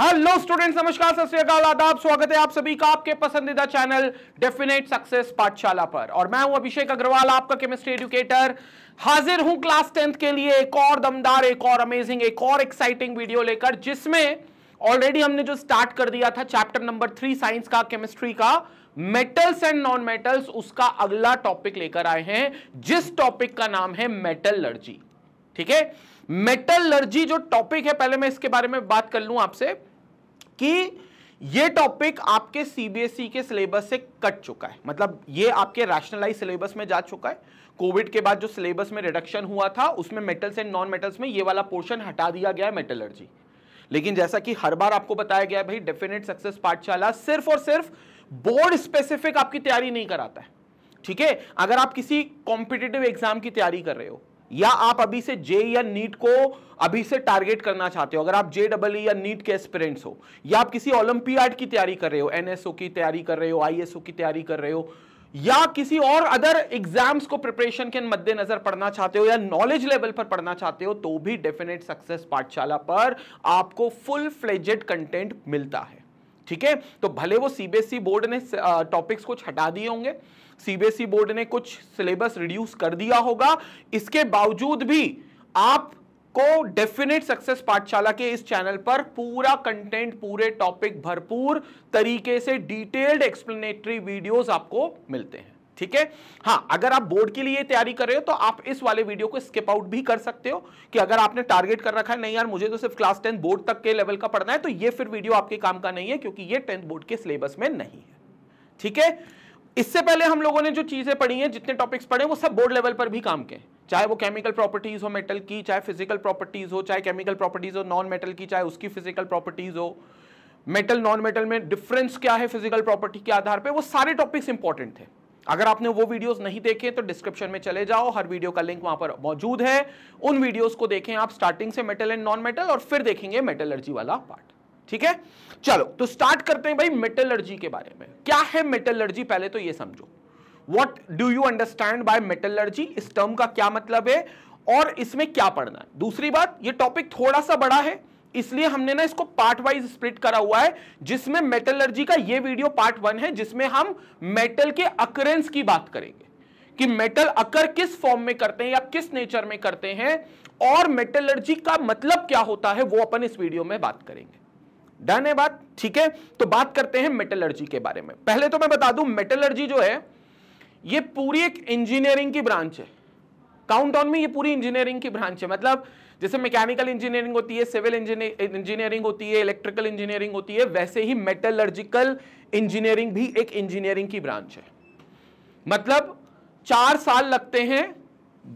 hello student नमस्कार सत श्रीकाल आदाब स्वागत है आप सभी का आपके पसंदीदा चैनल डेफिनेट सक्सेस पाठशाला पर और मैं हूं अभिषेक अग्रवाल आपका केमिस्ट्री एजुकेटर हाजिर हूं क्लास टेंथ के लिए एक और दमदार एक और अमेजिंग एक और एक्साइटिंग वीडियो लेकर जिसमें ऑलरेडी हमने जो स्टार्ट कर दिया था चैप्टर नंबर थ्री साइंस का केमिस्ट्री का मेटल्स एंड नॉन मेटल्स उसका अगला टॉपिक लेकर आए हैं जिस टॉपिक का नाम है मेटल लर्जी ठीक है मेटल लर्जी जो टॉपिक है पहले मैं इसके बारे में बात कर लूं आपसे कि ये टॉपिक आपके सीबीएसई e के सिलेबस से कट चुका है मतलब ये आपके रैशनलाइज सिलेबस में जा चुका है कोविड के बाद जो सिलेबस में रिडक्शन हुआ था उसमें मेटल्स एंड नॉन मेटल्स में ये वाला पोर्शन हटा दिया गया है मेटलर्जी लेकिन जैसा कि हर बार आपको बताया गया है भाई डेफिनेट सक्सेस पाठशाला सिर्फ और सिर्फ बोर्ड स्पेसिफिक आपकी तैयारी नहीं कराता है ठीक है अगर आप किसी कॉम्पिटेटिव एग्जाम की तैयारी कर रहे हो या आप अभी से जे या नीट को अभी से टारगेट करना चाहते हो अगर आप जे डबल e या नीट के एस्पिरेंट्स हो या आप किसी ओलंपियाड की तैयारी कर रहे हो एनएसओ की तैयारी कर रहे हो आईएसओ की तैयारी कर रहे हो या किसी और अदर एग्जाम्स को प्रिपरेशन के मद्देनजर पढ़ना चाहते हो या नॉलेज लेवल पर पढ़ना चाहते हो तो भी डेफिनेट सक्सेस पाठशाला पर आपको फुल फ्लेजेड कंटेंट मिलता है ठीक है तो भले वो सीबीएसई बोर्ड e ने टॉपिक्स uh, को हटा दिए होंगे सीबीएसई बोर्ड ने कुछ सिलेबस रिड्यूस कर दिया होगा इसके बावजूद भी आप को डेफिनेट सक्सेस पाठशाला के इस चैनल पर पूरा कंटेंट पूरे टॉपिक भरपूर तरीके से डिटेल्ड एक्सप्लेनेटरी वीडियोस आपको मिलते हैं ठीक है हाँ अगर आप बोर्ड के लिए तैयारी कर रहे हो तो आप इस वाले वीडियो को स्किप आउट भी कर सकते हो कि अगर आपने टारगेट कर रखा है नहीं यार मुझे तो सिर्फ क्लास टेंथ बोर्ड तक के लेवल का पढ़ना है तो यह फिर वीडियो आपके काम का नहीं है क्योंकि यह टेंथ बोर्ड के सिलेबस में नहीं है ठीक है इससे पहले हम लोगों ने जो चीज़ें पढ़ी हैं जितने टॉपिक्स पढ़े वो सब बोर्ड लेवल पर भी काम के चाहे वो केमिकल प्रॉपर्टीज़ हो मेटल की चाहे फिजिकल प्रॉपर्टीज़ हो चाहे केमिकल प्रॉपर्टीज़ हो नॉन मेटल की चाहे उसकी फिजिकल प्रॉपर्टीज़ हो मेटल नॉन मेटल में डिफरेंस क्या है फिजिकल प्रॉपर्टी के आधार पर वो सारे टॉपिक्स इंपॉर्टेंट थे अगर आपने वो वीडियोस नहीं देखे तो डिस्क्रिप्शन में चले जाओ हर वीडियो का लिंक वहां पर मौजूद है उन वीडियोस को देखें आप स्टार्टिंग से मेटल एंड नॉन मेटल और फिर देखेंगे मेटलर्जी वाला पार्ट ठीक है चलो तो स्टार्ट करते हैं भाई मेटलर्जी के बारे में क्या है मेटलर्जी पहले तो ये समझो what do you understand by metallurgy इस टर्म का क्या मतलब है और इसमें क्या पढ़ना है दूसरी बात ये टॉपिक थोड़ा सा बड़ा है इसलिए हमने ना इसको पार्ट वाइज स्प्लिट करा हुआ है जिसमें मेटलर्जी का ये वीडियो पार्ट वन है जिसमें हम मेटल के अकरेंस की बात करेंगे कि मेटल अकर किस फॉर्म में करते हैं या किस नेचर में करते हैं और मेटलर्जी का मतलब क्या होता है वो अपन इस वीडियो में बात करेंगे डन है बात ठीक है तो बात करते हैं मेटलर्जी के बारे में पहले तो मैं बता दूं मेटलर्जी जो है ये पूरी एक इंजीनियरिंग की ब्रांच है काउंट ऑन में ये पूरी इंजीनियरिंग की ब्रांच है मतलब जैसे मैकेनिकल इंजीनियरिंग होती है सिविल इंजीनियरिंग होती है इलेक्ट्रिकल इंजीनियरिंग होती है वैसे ही मेटलर्जिकल इंजीनियरिंग भी एक इंजीनियरिंग की ब्रांच है मतलब चार साल लगते हैं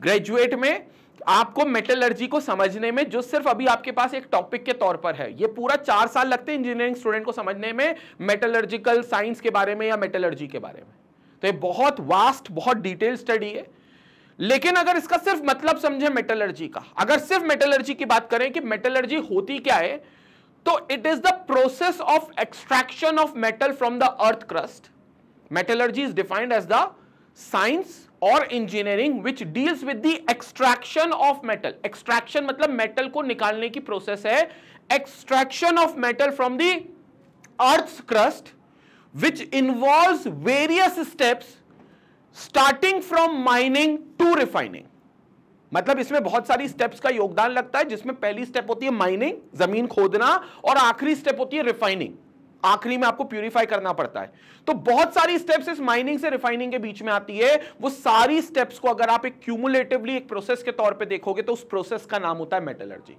ग्रेजुएट में आपको मेटलर्जी को समझने में जो सिर्फ अभी आपके पास एक टॉपिक के तौर पर है ये पूरा चार साल लगते हैं इंजीनियरिंग स्टूडेंट को समझने में मेटलर्जिकल साइंस के बारे में या मेटलर्जी के बारे में तो ये बहुत वास्ट बहुत डिटेल स्टडी है लेकिन अगर इसका सिर्फ मतलब समझे मेटलर्जी का अगर सिर्फ मेटलर्जी की बात करें कि मेटलर्जी होती क्या है तो it is the process of extraction of metal from the earth crust metallurgy is defined as the science और engineering which deals with the extraction of metal extraction मतलब मेटल को निकालने की प्रोसेस है extraction of metal from the earth crust which involve various steps starting from mining to refining मतलब इसमें बहुत सारी स्टेप्स का योगदान लगता है जिसमें पहली स्टेप होती है माइनिंग जमीन खोदना और आखिरी स्टेप होती है रिफाइनिंग आखिरी में आपको प्यूरिफाई करना पड़ता है तो बहुत सारी स्टेप्स इस माइनिंग से रिफाइनिंग के बीच में आती है वो सारी स्टेप्स को अगर आप एक क्यूमुलेटिवली एक प्रोसेस के तौर पर देखोगे तो उस प्रोसेस का नाम होता है मेटलर्जी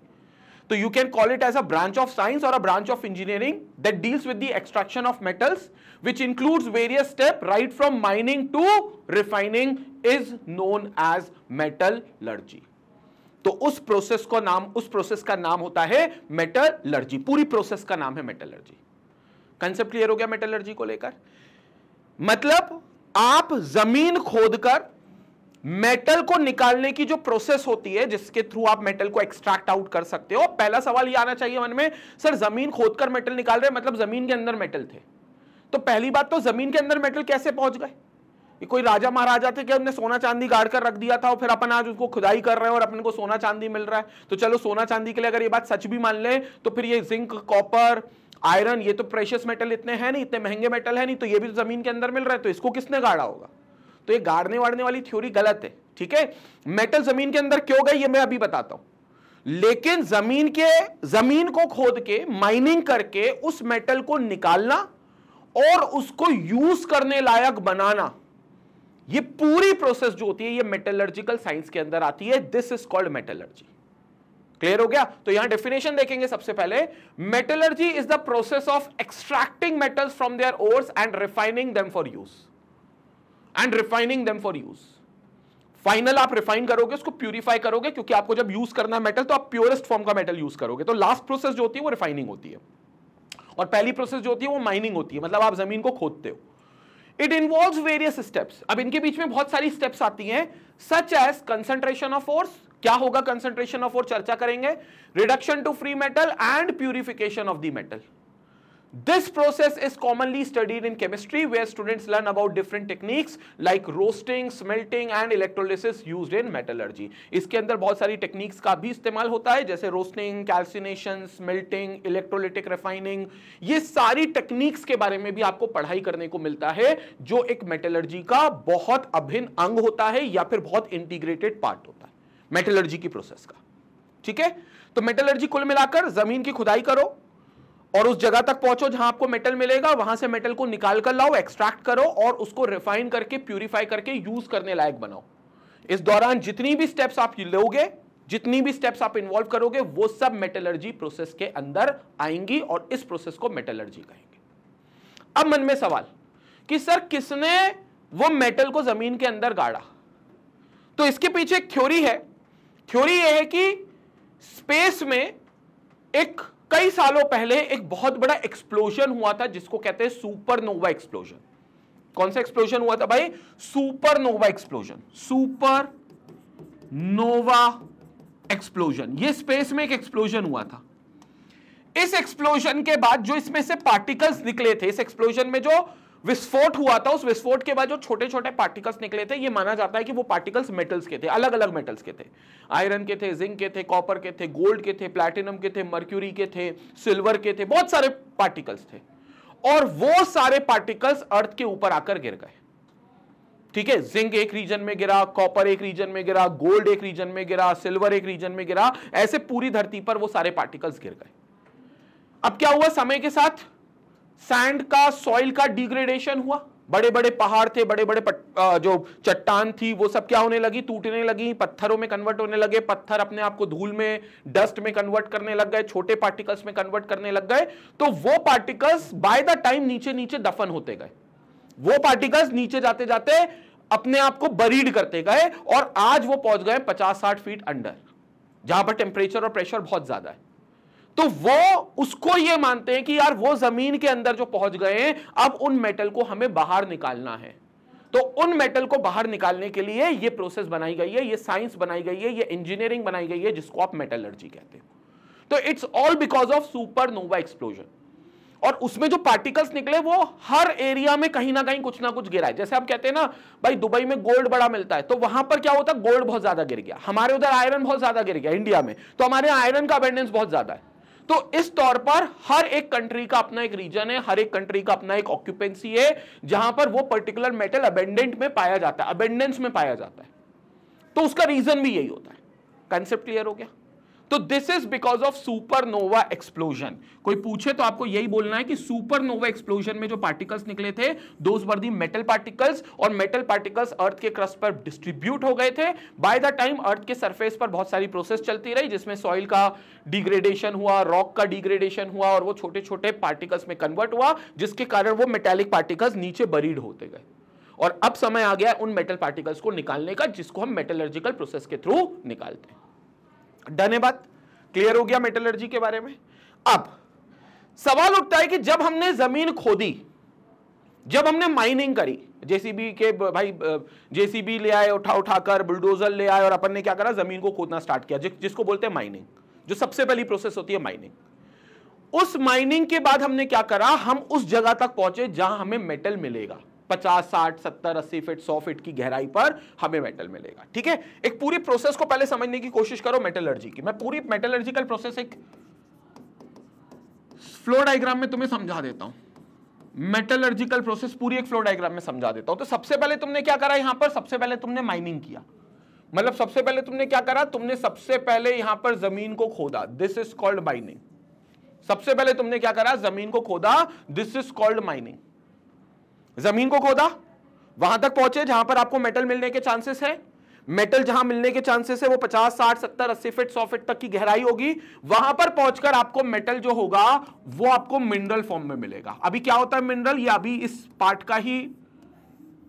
तो you can call it as a branch of science और a branch of engineering that deals with the extraction of metals which includes various step right from mining to refining is known as metallurgy तो उस process को नाम उस process का नाम होता है मेटलर्जी पूरी प्रोसेस का नाम है मेटलर्जी कंसेप्ट क्लियर हो गया मेटलर्जी को लेकर मतलब आप जमीन खोदकर मेटल को निकालने की जो प्रोसेस होती है जिसके थ्रू आप मेटल को एक्सट्रैक्ट आउट कर सकते हो पहला सवाल ये आना चाहिए मन में सर जमीन खोदकर मेटल निकाल रहे मतलब जमीन के अंदर मेटल थे तो पहली बात तो जमीन के अंदर मेटल कैसे पहुंच गए ये कोई राजा महाराजा थे कि हमने सोना चांदी गाड़ कर रख दिया था और फिर अपन आज उसको खुदाई कर रहे हैं और अपने को सोना चांदी मिल रहा है तो चलो सोना चांदी के लिए अगर ये बात सच भी मान ले तो फिर ये जिंक कॉपर आयरन ये तो प्रेशियस मेटल इतने हैं नहीं इतने महंगे मेटल है नहीं तो ये भी तो जमीन के अंदर मिल रहा है तो इसको किसने गाड़ा होगा तो ये गाड़ने वाड़ने वाली थ्योरी गलत है ठीक है मेटल जमीन के अंदर क्यों गई ये मैं अभी बताता हूं लेकिन जमीन के जमीन को खोद के माइनिंग करके उस मेटल को निकालना और उसको यूज करने लायक बनाना ये पूरी प्रोसेस जो होती है ये मेटलर्जिकल साइंस के अंदर आती है this is called metallurgy clear हो गया तो यहां डेफिनेशन देखेंगे सबसे पहले metallurgy is the process of extracting metals from their ores and refining them for use and refining them for use final आप रिफाइन करोगे उसको प्यूरिफाई करोगे क्योंकि आपको जब यूज करना है मेटल तो आप प्योरेस्ट फॉर्म का मेटल यूज करोगे तो लास्ट प्रोसेस जो होती है वो रिफाइनिंग होती है और पहली प्रोसेस जो होती है वो माइनिंग होती है मतलब आप जमीन को खोदते हो इट इन्वॉल्व वेरियस स्टेप्स अब इनके बीच में बहुत सारी स्टेप्स आती हैं such as concentration of ores क्या होगा कंसेंट्रेशन ऑफ और चर्चा करेंगे reduction to free metal and purification of the metal this process is commonly studied in chemistry where students learn about different techniques like roasting smelting and electrolysis use in metallurgy इसके अंदर बहुत सारी techniques का भी इस्तेमाल होता है जैसे roasting calcination smelting electrolytic refining ये सारी टेक्निक्स के बारे में भी आपको पढ़ाई करने को मिलता है जो एक मेटलर्जी का बहुत अभिन्न अंग होता है या फिर बहुत इंटीग्रेटेड पार्ट होता है मेटलर्जी की प्रोसेस का ठीक है तो मेटलर्जी कुल मिलाकर जमीन की खुदाई करो और उस जगह तक पहुंचो जहां आपको मेटल मिलेगा वहां से मेटल को निकाल कर लाओ एक्सट्रैक्ट करो और उसको रिफाइन करके प्यूरिफाई करके यूज करने लायक बनाओ इस दौरान जितनी भी स्टेप्स आप लोगे जितनी भी स्टेप्स आप इन्वॉल्व करोगे वो सब मेटलर्जी प्रोसेस के अंदर आएंगी और इस प्रोसेस को मेटलर्जी कहेंगे अब मन में सवाल कि सर किसने वो मेटल को जमीन के अंदर गाड़ा तो इसके पीछे एक थ्योरी है थ्योरी यह है कि स्पेस में एक कई सालों पहले एक बहुत बड़ा एक्सप्लोजन हुआ था जिसको कहते हैं सुपरनोवा एक्सप्लोजन कौन सा एक्सप्लोजन हुआ था भाई supernova explosion supernova explosion ये स्पेस में एक एक्सप्लोजन हुआ था इस एक्सप्लोजन के बाद जो इसमें से पार्टिकल्स निकले थे इस एक्सप्लोजन में जो विस्फोट हुआ था उस विस्फोट के बाद जो छोटे छोटे पार्टिकल्स निकले थे ये माना जाता है कि वो पार्टिकल्स मेटल्स के थे अलग अलग मेटल्स के थे आयरन के थे जिंक के थे कॉपर के थे गोल्ड के थे प्लैटिनम के थे मर्क्यूरी के थे सिल्वर के थे बहुत सारे पार्टिकल्स थे और वो सारे पार्टिकल्स अर्थ के ऊपर आकर गिर गए ठीक है जिंक एक रीजन में गिरा कॉपर एक रीजन में गिरा गोल्ड एक रीजन में गिरा सिल्वर एक रीजन में गिरा ऐसे पूरी धरती पर वो सारे पार्टिकल्स गिर गए अब क्या हुआ समय के साथ सैंड का सॉइल का डिग्रेडेशन हुआ बड़े बड़े पहाड़ थे बड़े बड़े पट, जो चट्टान थी वो सब क्या होने लगी टूटने लगी पत्थरों में कन्वर्ट होने लगे पत्थर अपने आप को धूल में डस्ट में कन्वर्ट करने लग गए छोटे पार्टिकल्स में कन्वर्ट करने लग गए तो वो पार्टिकल्स बाय द टाइम नीचे नीचे दफन होते गए वो पार्टिकल्स नीचे जाते जाते अपने आप को बरीड करते गए और आज वो पहुंच गए पचास साठ फीट अंडर जहां पर टेम्परेचर और प्रेशर बहुत ज्यादा है तो वो उसको ये मानते हैं कि यार वो जमीन के अंदर जो पहुंच गए हैं अब उन मेटल को हमें बाहर निकालना है तो उन मेटल को बाहर निकालने के लिए ये प्रोसेस बनाई गई है ये साइंस बनाई गई है ये इंजीनियरिंग बनाई गई है जिसको आप मेटलर्जी कहते हो तो it's all because of supernova explosion और उसमें जो पार्टिकल्स निकले वो हर एरिया में कहीं ना कहीं कुछ ना कुछ गिरा है जैसे आप कहते हैं ना भाई दुबई में गोल्ड बड़ा मिलता है तो वहां पर क्या होता है गोल्ड बहुत ज्यादा गिर गया हमारे उधर आयरन बहुत ज्यादा गिर गया इंडिया में तो हमारे आयरन का अबेंडेंस बहुत ज्यादा है तो इस तौर पर हर एक कंट्री का अपना एक रीजन है हर एक कंट्री का अपना एक ऑक्यूपेंसी है जहां पर वो पर्टिकुलर मेटल अबेंडेंट में पाया जाता है अबेंडेंस में पाया जाता है तो उसका रीजन भी यही होता है कंसेप्ट क्लियर हो गया तो this is because of supernova explosion कोई पूछे तो आपको यही बोलना है कि सुपरनोवा एक्सप्लोजन में जो पार्टिकल्स निकले थे दोज वर मेटल पार्टिकल्स और मेटल पार्टिकल्स अर्थ के क्रस्ट पर डिस्ट्रीब्यूट हो गए थे बाय द टाइम अर्थ के सरफेस पर बहुत सारी प्रोसेस चलती रही जिसमें सॉइल का डिग्रेडेशन हुआ रॉक का डिग्रेडेशन हुआ और वो छोटे छोटे पार्टिकल्स में कन्वर्ट हुआ जिसके कारण वो मेटेलिक पार्टिकल्स नीचे बरीड होते गए और अब समय आ गया उन मेटल पार्टिकल्स को निकालने का जिसको हम मेटलर्जिकल प्रोसेस के थ्रू निकालते हैं डन है बात क्लियर हो गया मेटलर्जी के बारे में अब सवाल उठता है कि जब हमने जमीन खोदी जब हमने माइनिंग करी जेसीबी के भाई जेसीबी ले आए उठा उठाकर बुलडोजर ले आए और अपन ने क्या करा जमीन को खोदना स्टार्ट किया जि, जिसको बोलते हैं माइनिंग जो सबसे पहली प्रोसेस होती है माइनिंग उस माइनिंग के बाद हमने क्या करा हम उस जगह तक पहुंचे जहां हमें मेटल मिलेगा पचास साठ सत्तर अस्सी फीट सौ फीट की गहराई पर हमें मेटल मिलेगा ठीक है एक पूरी प्रोसेस को पहले समझने की कोशिश करो मेटलर्जी की मैं पूरी मेटलर्जिकल प्रोसेस एक फ्लो डायग्राम में तुम्हें समझा देता हूं मेटलर्जिकल प्रोसेस पूरी एक फ्लो डायग्राम में समझा देता हूं तो सबसे पहले तुमने क्या करा यहां पर सबसे पहले तुमने माइनिंग किया मतलब सबसे पहले तुमने क्या करा तुमने सबसे पहले यहां पर जमीन को खोदा दिस इज कॉल्ड माइनिंग सबसे पहले तुमने क्या करा जमीन को खोदा दिस इज कॉल्ड माइनिंग जमीन को खोदा वहां तक पहुंचे जहां पर आपको मेटल मिलने के चांसेस है मेटल जहां मिलने के चांसेस है वो 50, 60, 70, 80 फीट 100 फीट तक की गहराई होगी वहां पर पहुंचकर आपको मेटल जो होगा वो आपको मिनरल फॉर्म में मिलेगा अभी क्या होता है मिनरल ये अभी इस पार्ट का ही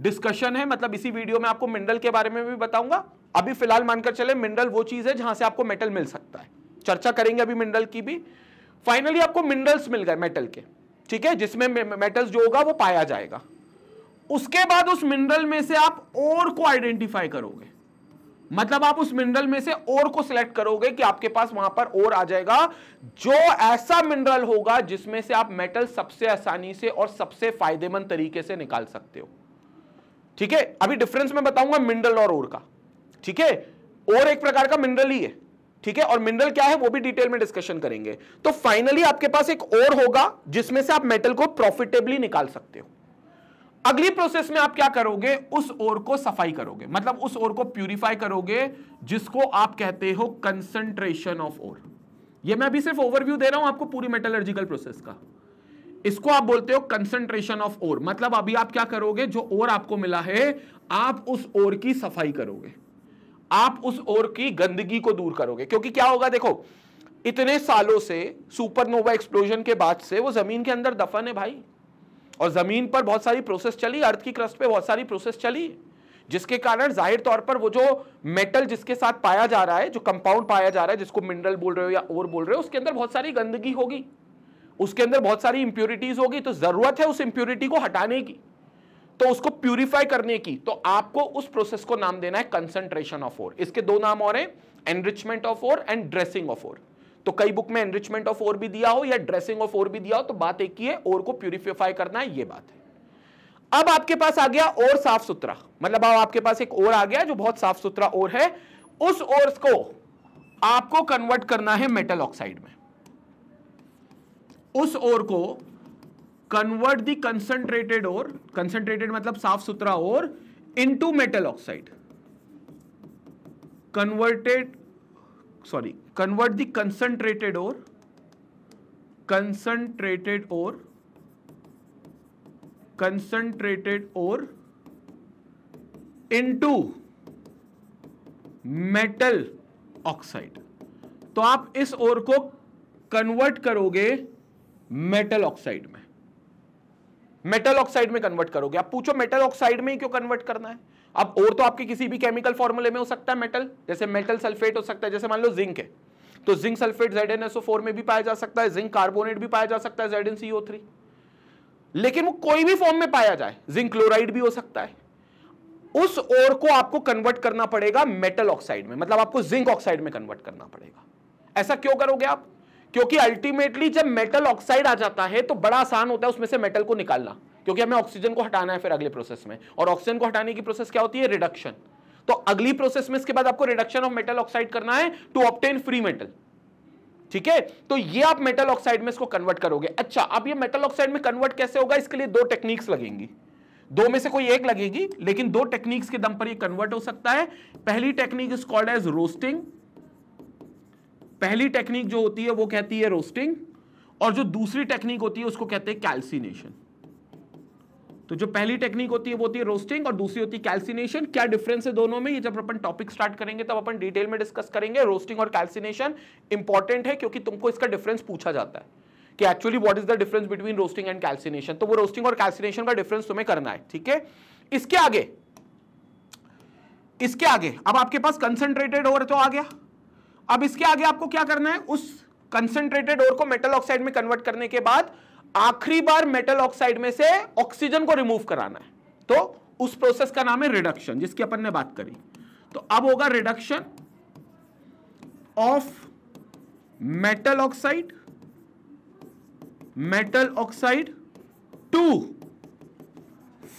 डिस्कशन है मतलब इसी वीडियो में आपको मिनरल के बारे में भी बताऊंगा अभी फिलहाल मानकर चले मिनरल वो चीज है जहां से आपको मेटल मिल सकता है चर्चा करेंगे अभी मिनरल की भी फाइनली आपको मिनरल्स मिल गए मेटल के ठीक है जिसमें मेटल्स जो होगा वो पाया जाएगा उसके बाद उस मिनरल में से आप और को आइडेंटिफाई करोगे मतलब आप उस मिनरल में से और को सिलेक्ट करोगे कि आपके पास वहां पर और आ जाएगा जो ऐसा मिनरल होगा जिसमें से आप मेटल सबसे आसानी से और सबसे फायदेमंद तरीके से निकाल सकते हो ठीक है अभी डिफरेंस में बताऊंगा मिनरल और और का ठीक है और एक प्रकार का मिनरल ही है ठीक है और मिनरल क्या है वो भी डिटेल में डिस्कशन करेंगे तो फाइनली आपके पास एक और होगा जिसमें से आप मेटल को प्रॉफिटेबली निकाल सकते हो अगली प्रोसेस में आप क्या करोगे उस ओर को सफाई करोगे मतलब उस ओर को प्यूरिफाई करोगे जिसको आप कहते हो कंसंट्रेशन ऑफ ओर ये मैं अभी सिर्फ ओवरव्यू दे रहा हूं आपको पूरी मेटलर्जिकल प्रोसेस का इसको आप बोलते हो कंसंट्रेशन ऑफ ओर मतलब अभी आप क्या करोगे जो ओर आपको मिला है आप उस ओर की सफाई करोगे आप उस ओर की गंदगी को दूर करोगे क्योंकि क्या होगा देखो इतने सालों से सुपरनोवा एक्सप्लोजन के बाद से वो जमीन के अंदर दफन है भाई और ज़मीन पर बहुत सारी प्रोसेस चली अर्थ की क्रस्ट पे बहुत सारी प्रोसेस चली जिसके कारण जाहिर तौर पर वो जो मेटल जिसके साथ पाया जा रहा है जो कंपाउंड पाया जा रहा है जिसको मिनरल बोल रहे हो या और बोल रहे हो उसके अंदर बहुत सारी गंदगी होगी उसके अंदर बहुत सारी इंप्योरिटीज होगी तो ज़रूरत है उस इंप्योरिटी को हटाने की तो उसको प्यूरिफाई करने की तो आपको उस प्रोसेस को नाम देना है कंसंट्रेशन ऑफ ओर इसके दो नाम और हैं enrichment of ore and dressing of ore तो कई बुक में एनरिचमेंट ऑफ ओर भी दिया हो या ड्रेसिंग ऑफ ओर भी दिया हो तो बात एक ही है ओर को प्यूरिफाई करना है ये बात है अब आपके पास आ गया और साफ सुथरा मतलब अब आपके पास एक और आ गया जो बहुत साफ सुथरा और है उस और को आपको कन्वर्ट करना है मेटल ऑक्साइड में उस और को convert the concentrated ore concentrated मतलब साफ सुथरा ore into metal oxide converted sorry convert the concentrated ore concentrated ore concentrated ore into metal oxide तो आप इस ओर को कन्वर्ट करोगे मेटल ऑक्साइड में मेटल ऑक्साइड में कन्वर्ट करोगे आप पूछो मेटल ऑक्साइड में ही क्यों कन्वर्ट करना है अब और तो आपके किसी भी केमिकल फॉर्मूले में हो सकता है मेटल जैसे मेटल सल्फेट हो सकता है जैसे मान लो जिंक है तो जिंक सल्फेट जेड में भी पाया जा सकता है जिंक कार्बोनेट भी पाया जा सकता है जेड थ्री लेकिन वो कोई भी फॉर्म में पाया जाए जिंक क्लोराइड भी हो सकता है उस ओर को आपको कन्वर्ट करना पड़ेगा मेटल ऑक्साइड में मतलब आपको जिंक ऑक्साइड में कन्वर्ट करना पड़ेगा ऐसा क्यों करोगे आप क्योंकि अल्टीमेटली जब मेटल ऑक्साइड आ जाता है तो बड़ा आसान होता है उसमें से मेटल को निकालना क्योंकि हमें ऑक्सीजन को हटाना है फिर अगले प्रोसेस में और ऑक्सीजन को हटाने की प्रोसेस क्या होती है रिडक्शन तो अगली प्रोसेस में इसके बाद आपको रिडक्शन ऑफ मेटल ऑक्साइड करना है टू ऑप्टेन फ्री मेटल ठीक है तो ये आप मेटल ऑक्साइड में इसको कन्वर्ट करोगे अच्छा अब ये मेटल ऑक्साइड में कन्वर्ट कैसे होगा इसके लिए दो टेक्निक्स लगेंगी दो में से कोई एक लगेगी लेकिन दो टेक्निक्स के दम पर ये कन्वर्ट हो सकता है पहली technique is called as roasting पहली टेक्निक जो होती है वो कहती है रोस्टिंग और जो दूसरी टेक्निक होती है उसको कहते हैं कैल्सिनेशन तो जो पहली टेक्निक होती है वो होती है रोस्टिंग और दूसरी होती है कैल्सिनेशन क्या डिफरेंस है दोनों में ये जब अपन टॉपिक स्टार्ट करेंगे तब अपन डिटेल में डिस्कस करेंगे रोस्टिंग और कैल्सिनेशन इंपॉर्टेंट है क्योंकि तुमको इसका डिफरेंस पूछा जाता है कि actually what is the difference between roasting and calcination तो वो रोस्टिंग और कैल्सिनेशन का डिफरेंस तुम्हें करना है ठीक है इसके आगे इसके आगे अब आपके पास कंसंट्रेटेड ओर तो आ गया अब इसके आगे आपको क्या करना है उस कंसंट्रेटेड ओर को मेटल ऑक्साइड में कन्वर्ट करने के बाद आखिरी बार मेटल ऑक्साइड में से ऑक्सीजन को रिमूव कराना है तो उस प्रोसेस का नाम है रिडक्शन जिसकी अपन ने बात करी तो अब होगा reduction of metal oxide metal oxide to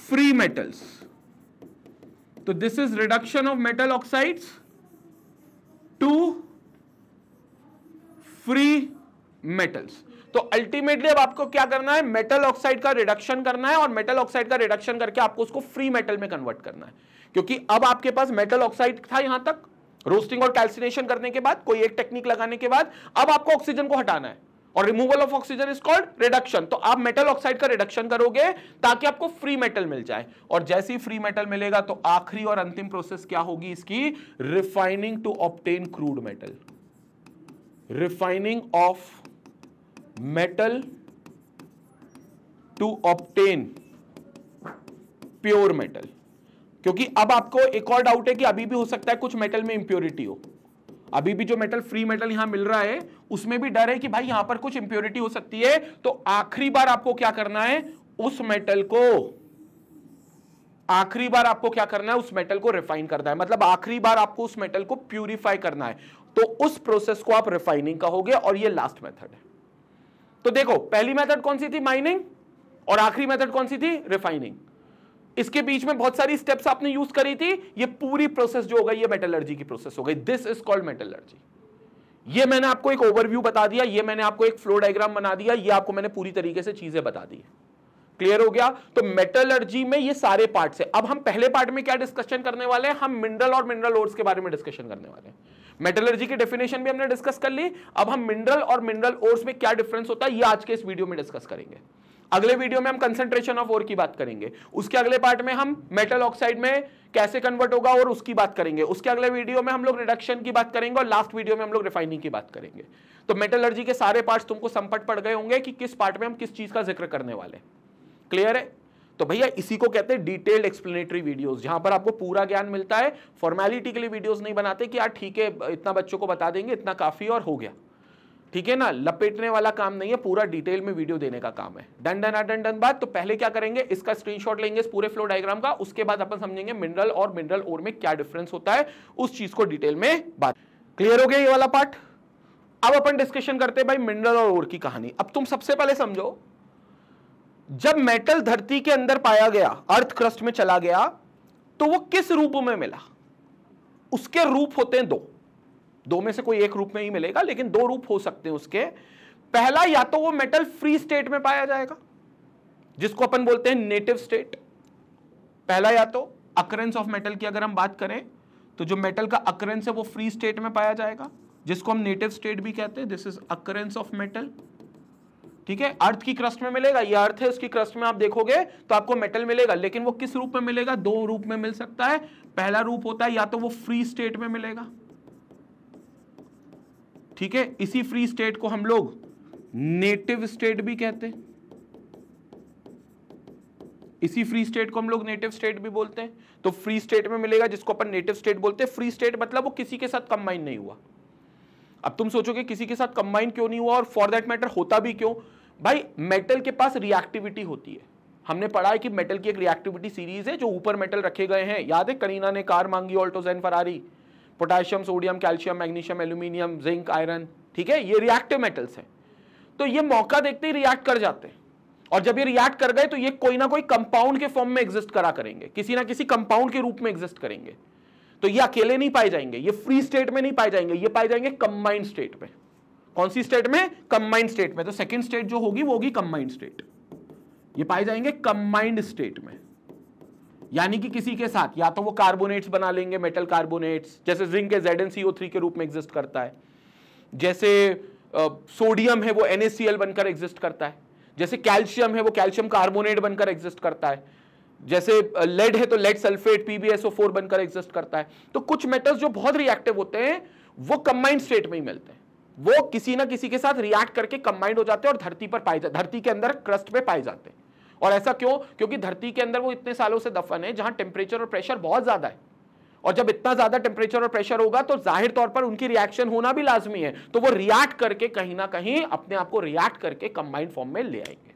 free metals तो this is reduction of metal oxides to free metals तो अल्टीमेटली अब आपको क्या करना है मेटल ऑक्साइड का रिडक्शन करना है और मेटल ऑक्साइड का रिडक्शन करके आपको उसको फ्री मेटल में कन्वर्ट करना है क्योंकि अब आपके पास मेटल ऑक्साइड था यहां तक रोस्टिंग और कैल्सिनेशन करने के बाद कोई एक टेक्निक लगाने के बाद अब आपको ऑक्सीजन को हटाना है और removal of oxygen is called reduction तो आप मेटल ऑक्साइड का रिडक्शन करोगे ताकि आपको फ्री मेटल मिल जाए और जैसे ही फ्री मेटल मिलेगा तो आखिरी और अंतिम प्रोसेस क्या होगी इसकी refining to obtain crude metal refining of metal to obtain pure metal क्योंकि अब आपको एक और डाउट है कि अभी भी हो सकता है कुछ मेटल में इंप्योरिटी हो अभी भी जो मेटल फ्री मेटल यहां मिल रहा है उसमें भी डर है कि भाई यहां पर कुछ इंप्योरिटी हो सकती है तो आखिरी बार आपको क्या करना है उस मेटल को आखिरी बार आपको क्या करना है उस मेटल को रिफाइन करना है मतलब आखिरी बार आपको उस मेटल को प्यूरिफाई करना है तो उस प्रोसेस को आप रिफाइनिंग कहोगे और ये लास्ट मेथड है तो देखो पहली मेथड कौन सी थी माइनिंग और आखिरी मेथड कौन सी थी रिफाइनिंग इसके बीच में बहुत सारी स्टेप्स आपने यूज करी थी ये पूरी प्रोसेस जो हो गई ये मेटलर्जी की प्रोसेस हो गई दिस इज कॉल्ड मेटलर्जी ये मैंने आपको एक ओवरव्यू बता दिया ये मैंने आपको एक फ्लो डायग्राम बना दिया ये आपको मैंने पूरी तरीके से चीजें बता दी क्लियर हो गया तो मेटलर्जी में ये सारे पार्ट है अब हम पहले पार्ट में क्या डिस्कशन करने वाले हैं हम मिनरल और मिनरल ओर्स के बारे में डिस्कशन करने वाले हैं मेटलर्जी की डेफिनेशन भी हमने डिस्कस कर ली अब हम मिनरल और मिनरल ओर्स में क्या डिफरेंस होता है ये आज के इस वीडियो में डिस्कस करेंगे अगले वीडियो में हम कंसेंट्रेशन ऑफ ओर की बात करेंगे उसके अगले पार्ट में हम मेटल ऑक्साइड में कैसे कन्वर्ट होगा और उसकी बात करेंगे उसके अगले वीडियो में हम लोग रिडक्शन की बात करेंगे और लास्ट वीडियो में हम लोग रिफाइनिंग की बात करेंगे तो मेटलर्जी के सारे पार्ट्स तुमको संपट पड़ गए होंगे कि किस पार्ट में हम किस चीज का जिक्र करने वाले क्लियर है तो भैया इसी को कहते हैं डिटेल्ड एक्सप्लेनेटरी वीडियोस जहां पर आपको पूरा ज्ञान मिलता है फॉर्मेलिटी के लिए वीडियोस नहीं बनाते कि यार ठीक है इतना बच्चों को बता देंगे इतना काफी और हो गया ठीक है ना लपेटने वाला काम नहीं है पूरा डिटेल में वीडियो देने का काम है डन डन डन डन बात तो पहले क्या करेंगे इसका स्क्रीनशॉट लेंगे इस पूरे फ्लो डायग्राम का उसके बाद अपन समझेंगे मिनरल और मिनरल ओर में क्या डिफरेंस होता है उस चीज को डिटेल में बात क्लियर हो गया ये वाला पार्ट अब अपन डिस्कशन करते हैं भाई मिनरल और ओर की कहानी अब तुम सबसे पहले समझो जब मेटल धरती के अंदर पाया गया अर्थ क्रस्ट में चला गया तो वो किस रूप में मिला उसके रूप होते हैं दो दो में से कोई एक रूप में ही मिलेगा लेकिन दो रूप हो सकते हैं उसके पहला या तो वो मेटल फ्री स्टेट में पाया जाएगा जिसको अपन बोलते हैं नेटिव स्टेट पहला या तो अक्रेंस ऑफ मेटल की अगर हम बात करें तो जो मेटल का अक्रेंस है वो फ्री स्टेट में पाया जाएगा जिसको हम नेटिव स्टेट भी कहते हैं this is occurrence of metal ठीक है अर्थ की क्रस्ट में मिलेगा ये अर्थ है उसकी क्रस्ट में आप देखोगे तो आपको मेटल मिलेगा लेकिन वो किस रूप में मिलेगा दो रूप में मिल सकता है पहला रूप होता है या तो वो फ्री स्टेट में मिलेगा ठीक है इसी फ्री स्टेट को हम लोग नेटिव स्टेट भी कहते हैं इसी फ्री स्टेट को हम लोग नेटिव स्टेट भी बोलते हैं तो फ्री स्टेट में मिलेगा जिसको अपन नेटिव स्टेट बोलते हैं फ्री स्टेट मतलब वो किसी के साथ कंबाइन नहीं हुआ अब तुम सोचोगे किसी के साथ कंबाइन क्यों नहीं हुआ और फॉर दैट मैटर होता भी क्यों भाई मेटल के पास रिएक्टिविटी होती है हमने पढ़ा है कि मेटल की एक रिएक्टिविटी सीरीज है जो ऊपर मेटल रखे गए हैं याद है करीना ने कार मांगी Alto Zen Ferrari potassium sodium calcium magnesium aluminium zinc iron ठीक है ये रिएक्टिव मेटल्स हैं तो ये मौका देखते ही रिएक्ट कर जाते हैं और जब ये रिएक्ट कर गए तो ये कोई ना कोई कंपाउंड के फॉर्म में एग्जिस्ट करा करेंगे किसी ना किसी कंपाउंड के रूप में एग्जिस्ट करेंगे तो ये अकेले नहीं पाए जाएंगे ये फ्री स्टेट में नहीं पाए जाएंगे ये पाए जाएंगे कंबाइंड स्टेट में कौन सी स्टेट में कंबाइंड स्टेट में तो सेकेंड स्टेट जो होगी वो होगी कंबाइंड स्टेट ये पाए जाएंगे कंबाइंड स्टेट में यानी कि किसी के साथ या तो वो कार्बोनेट्स बना लेंगे मेटल कार्बोनेट्स जैसे जिंक के जेड के रूप में एग्जिस्ट करता है जैसे सोडियम है वो एनएससीएल बनकर एग्जिस्ट करता है जैसे कैल्शियम है वो कैल्शियम कार्बोनेट बनकर एग्जिस्ट करता है जैसे लेड है तो लेड सल्फेट पीबीएसओ फोर बनकर एग्जिस्ट करता है तो कुछ मेटल्स जो बहुत रिएक्टिव होते हैं वो कंबाइंड स्टेट में ही मिलते हैं वो किसी ना किसी के साथ रिएक्ट करके कंबाइंड हो जाते हैं और धरती पर पाए जाते धरती के अंदर क्रस्ट पे पाए जाते हैं और ऐसा क्यों क्योंकि धरती के अंदर वो इतने सालों से दफन है जहां टेम्परेचर और प्रेशर बहुत ज्यादा है और जब इतना ज्यादा टेम्परेचर और प्रेशर होगा तो जाहिर तौर पर उनकी रिएक्शन होना भी लाजमी है तो वो रिएक्ट करके कहीं ना कहीं अपने आप को रिएक्ट करके कंबाइंड फॉर्म में ले आएंगे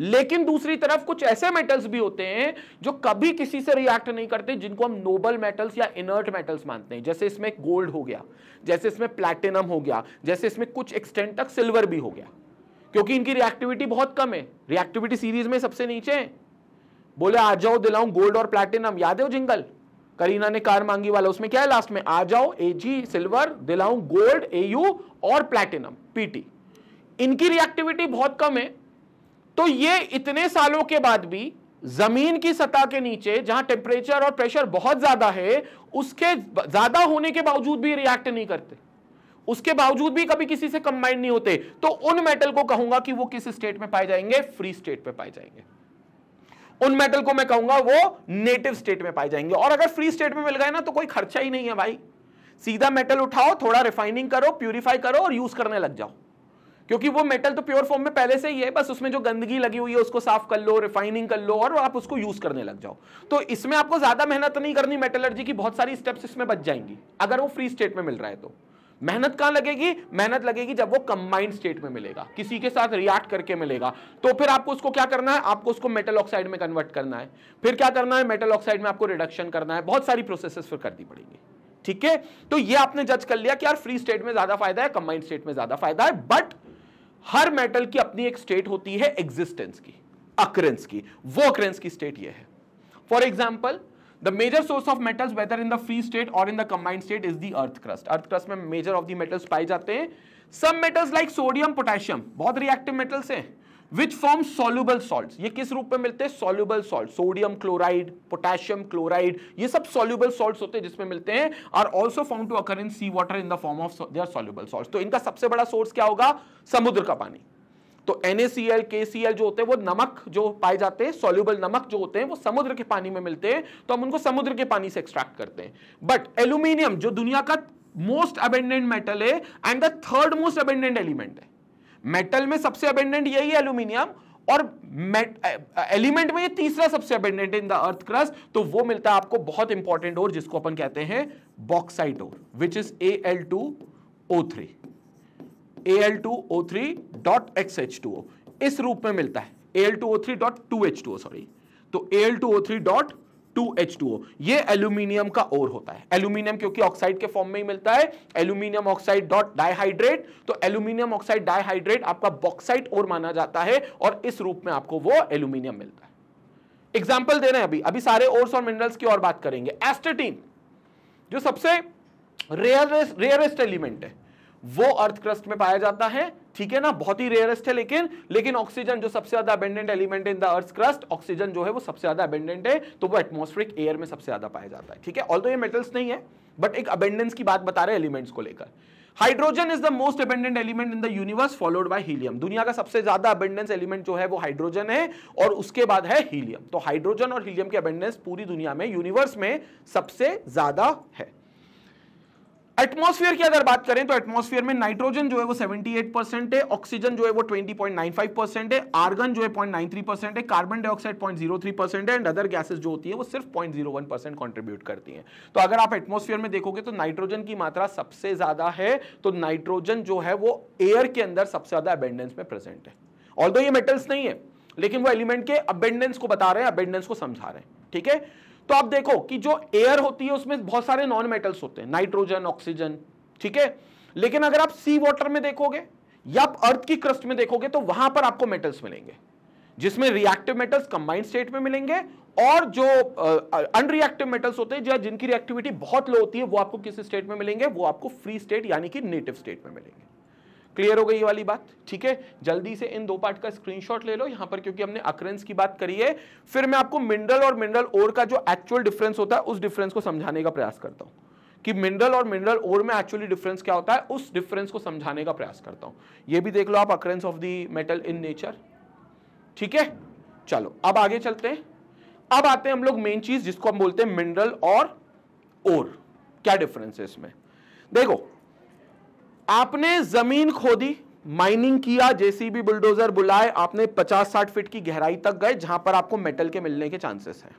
लेकिन दूसरी तरफ कुछ ऐसे मेटल्स भी होते हैं जो कभी किसी से रिएक्ट नहीं करते जिनको हम नोबल मेटल्स या इनर्ट मेटल्स मानते हैं जैसे इसमें गोल्ड हो गया जैसे इसमें प्लैटिनम हो गया जैसे इसमें कुछ एक्सटेंट तक सिल्वर भी हो गया क्योंकि इनकी रिएक्टिविटी बहुत कम है रिएक्टिविटी सीरीज में सबसे नीचे है बोले आ जाओ दिलाऊं गोल्ड और प्लैटिनम याद है जिंगल करीना ने कार मांगी वाला उसमें क्या है लास्ट में आ जाओ ए जी सिल्वर दिलाऊं गोल्ड एयू और प्लैटिनम पीटी इनकी रिएक्टिविटी बहुत कम है तो ये इतने सालों के बाद भी जमीन की सतह के नीचे जहां टेम्परेचर और प्रेशर बहुत ज्यादा है उसके ज्यादा होने के बावजूद भी रिएक्ट नहीं करते उसके बावजूद भी कभी किसी से कंबाइंड नहीं होते तो उन मेटल को कहूंगा कि वो किस स्टेट में पाए जाएंगे फ्री स्टेट में पाए जाएंगे उन मेटल को मैं कहूंगा वो नेटिव स्टेट में पाए जाएंगे और अगर फ्री स्टेट में मिल गए ना तो कोई खर्चा ही नहीं है भाई सीधा मेटल उठाओ थोड़ा रिफाइनिंग करो प्यूरिफाई करो और यूज करने लग जाओ क्योंकि वो मेटल तो प्योर फॉर्म में पहले से ही है बस उसमें जो गंदगी लगी हुई है उसको साफ कर लो रिफाइनिंग कर लो और आप उसको यूज करने लग जाओ तो इसमें आपको ज्यादा मेहनत नहीं करनी मेटलर्जी की बहुत सारी स्टेप्स इसमें बच जाएंगी अगर वो फ्री स्टेट में मिल रहा है तो मेहनत कहां लगेगी मेहनत लगेगी जब वो कंबाइंड स्टेट में मिलेगा किसी के साथ रिएक्ट करके मिलेगा तो फिर आपको उसको क्या करना है आपको उसको मेटल ऑक्साइड में कन्वर्ट करना है फिर क्या करना है मेटल ऑक्साइड में आपको रिडक्शन करना है बहुत सारी प्रोसेसेस फिर करनी पड़ेंगी ठीक है तो ये आपने जज कर लिया कि यार फ्री स्टेट में ज्यादा फायदा है कंबाइंड स्टेट में ज्यादा फायदा है बट हर मेटल की अपनी एक स्टेट होती है एग्जिस्टेंस की अक्रेंस की वो अक्रेंस की स्टेट ये है for example the major source of metals whether in the free state और in the combined state is the earth crust earth crust में मेजर ऑफ द मेटल्स पाए जाते हैं some metals like sodium potassium बहुत reactive metals हैं which form soluble salt ये किस रूप में मिलते हैं soluble salt sodium chloride potassium chloride ये सब सोल्यूबल सॉल्ट होते हैं जिसमें मिलते हैं आर ऑल्सो फॉर्म to occur in sea water in the form of their soluble salt तो इनका सबसे बड़ा सोर्स क्या होगा समुद्र का पानी तो NaCl, KCl जो होते हैं वो नमक जो पाए जाते हैं सोल्यूबल नमक जो होते हैं वो समुद्र के पानी में मिलते हैं तो हम उनको समुद्र के पानी से एक्सट्रैक्ट करते हैं बट एल्यूमिनियम जो दुनिया का मोस्ट अबेंडेंट मेटल है and the third most abundant element है मेटल में सबसे अबेंडेंट यही है एल्यूमिनियम और एलिमेंट में ये तीसरा सबसे abundant in the earth crust तो वो मिलता है आपको बहुत इंपॉर्टेंट और जिसको अपन कहते हैं bauxite ore which is A L two O three A L two O three dot X H two O इस रूप में मिलता है A L two O three dot two H two O sorry तो A L two O three dot two H two O ये aluminium का ore होता है एल्यूमिनियम क्योंकि ऑक्साइड के फॉर्म में ही मिलता है एल्यूमिनियम ऑक्साइड डॉट डाइहाइड्रेट तो एल्यूमिनियम ऑक्साइड डाइहाइड्रेट आपका बॉक्साइट ओर माना जाता है और इस रूप में आपको वो एल्यूमिनियम मिलता है एग्जाम्पल दे रहे हैं अभी अभी सारे ओर्स और मिनरल्स की और बात करेंगे एस्टेटीन जो सबसे रेयरेस्ट रेयरेस्ट एलिमेंट है वो अर्थ क्रस्ट में पाया जाता है ठीक है ना बहुत ही रेयरेस्ट है लेकिन लेकिन ऑक्सीजन जो सबसे ज्यादा abundant element in the earth crust oxygen जो है वो सबसे ज्यादा अबेंडेंट है तो वो एटमोस्फेरिक एयर में सबसे ज्यादा पाया जाता है ठीक है ऑल तो ये मेटल्स नहीं है बट एक अबेंडेंस की बात बता रहे एलिमेंट्स को लेकर hydrogen is the most abundant element in the universe followed by helium दुनिया का सबसे ज्यादा अबेंडेंस एलिमेंट जो है वो हाइड्रोजन है और उसके बाद है हीलियम तो हाइड्रोजन और हीलियम की अबेंडेंस पूरी दुनिया में यूनिवर्स में सबसे ज्यादा है एटमॉस्फेयर की अगर बात करें तो एटमोसफियर में नाइट्रोजन जो है वो 78 परसेंट है ऑक्सीजन जो है वो 20.95 परसेंट है आर्गन जो है 0.93 परसेंट है कार्बन डाइऑक्साइड 0.03 परसेंट है एंड अदर गैसेस जो होती है वो सिर्फ 0.01 परसेंट कॉन्ट्रीब्यूट करती हैं तो अगर आप एटमॉस्फेयर में देखोगे तो नाइट्रोजन की मात्रा सबसे ज्यादा है तो नाइट्रोजन जो है वो एयर के अंदर सबसे ज्यादा अबेंडेंस में प्रेजेंट है ऑल ये मेटल्स नहीं है लेकिन वो एलिमेंट के अबेंडेंस को बता रहे हैं अबेंडेंस को समझा रहे हैं ठीक है तो आप देखो कि जो एयर होती है उसमें बहुत सारे नॉन मेटल्स होते हैं नाइट्रोजन ऑक्सीजन ठीक है लेकिन अगर आप सी वॉटर में देखोगे या आप अर्थ की क्रस्ट में देखोगे तो वहां पर आपको मेटल्स मिलेंगे जिसमें रिएक्टिव मेटल्स कंबाइंड स्टेट में मिलेंगे और जो अनरिएक्टिव मेटल्स होते हैं जिनकी रिएक्टिविटी बहुत लो होती है वो आपको किस स्टेट में मिलेंगे वो आपको फ्री स्टेट यानी कि नेटिव स्टेट में मिलेंगे क्लियर हो गई ये वाली बात ठीक है जल्दी से इन दो पार्ट का स्क्रीनशॉट ले लो यहां पर क्योंकि हमने अक्रेंस की बात करी है फिर मैं आपको मिनरल और मिनरल ओर का जो एक्चुअल डिफरेंस होता है उस डिफरेंस को समझाने का प्रयास करता हूं कि मिनरल और मिनरल ओर में एक्चुअली डिफरेंस क्या होता है उस डिफरेंस को समझाने का प्रयास करता हूं यह भी देख लो आप occurrence of the metal in nature ठीक है चलो अब आगे चलते हैं अब आते हैं हम लोग मेन चीज जिसको हम बोलते हैं मिनरल और ओर क्या डिफरेंस है इसमें देखो आपने जमीन खोदी माइनिंग किया जेसीबी बुलडोजर बुलाए आपने 50-60 फीट की गहराई तक गए जहां पर आपको मेटल के मिलने के चांसेस हैं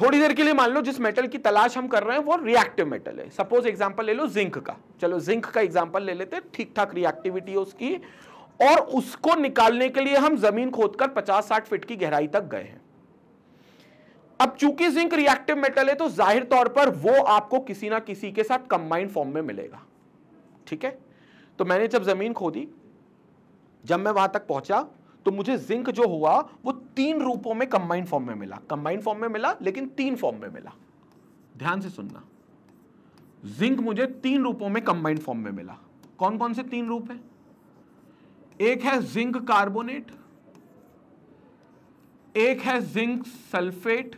थोड़ी देर के लिए मान लो जिस मेटल की तलाश हम कर रहे हैं वो रिएक्टिव मेटल है सपोज एग्जांपल ले लो जिंक का चलो जिंक का एग्जांपल ले लेते ठीक ठाक रिएक्टिविटी है उसकी और उसको निकालने के लिए हम जमीन खोदकर 50-60 फीट की गहराई तक गए हैं अब चूंकि जिंक रिएक्टिव मेटल है तो जाहिर तौर पर वो आपको किसी ना किसी के साथ कंबाइंड फॉर्म में मिलेगा ठीक है तो मैंने जब ज़मीन खोदी जब मैं वहां तक पहुंचा तो मुझे जिंक जो हुआ वो तीन रूपों में कंबाइंड फॉर्म में मिला कंबाइंड फॉर्म में मिला लेकिन तीन फॉर्म में मिला ध्यान से सुनना जिंक मुझे तीन रूपों में कंबाइंड फॉर्म में मिला कौन कौन से तीन रूप है एक है जिंक कार्बोनेट एक है जिंक सल्फेट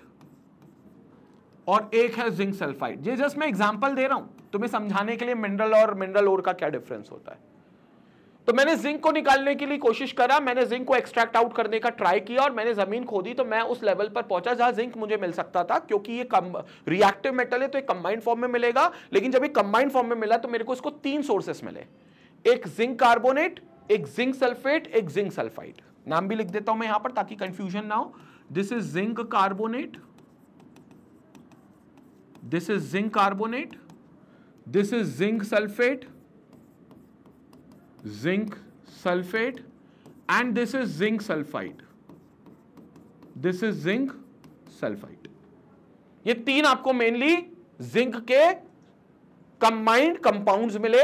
और एक है जिंक सल्फाइड ये जस्ट मैं एग्जांपल दे रहा हूं तुम्हें समझाने के लिए मिनरल और मिनरल ओर का क्या डिफरेंस होता है तो मैंने जिंक को निकालने के लिए कोशिश करा मैंने जिंक को एक्सट्रैक्ट आउट करने का ट्राई किया और मैंने जमीन खोदी तो मैं उस लेवल पर पहुंचा जहां जिंक मुझे मिल सकता था क्योंकि ये कम रिएक्टिव मेटल है तो एक कंबाइंड फॉर्म में मिलेगा लेकिन जब ये कंबाइंड फॉर्म में मिला तो मेरे को इसको तीन सोर्सेस मिले एक जिंक कार्बोनेट एक जिंक सल्फेट एक जिंक सल्फाइड नाम भी लिख देता हूं मैं यहां पर ताकि कंफ्यूजन ना हो this is zinc carbonate this is zinc carbonate this is zinc sulphate zinc sulphate and this is zinc sulphide this is zinc sulphide ये तीन आपको मेनली जिंक के कंबाइंड कंपाउंड्स मिले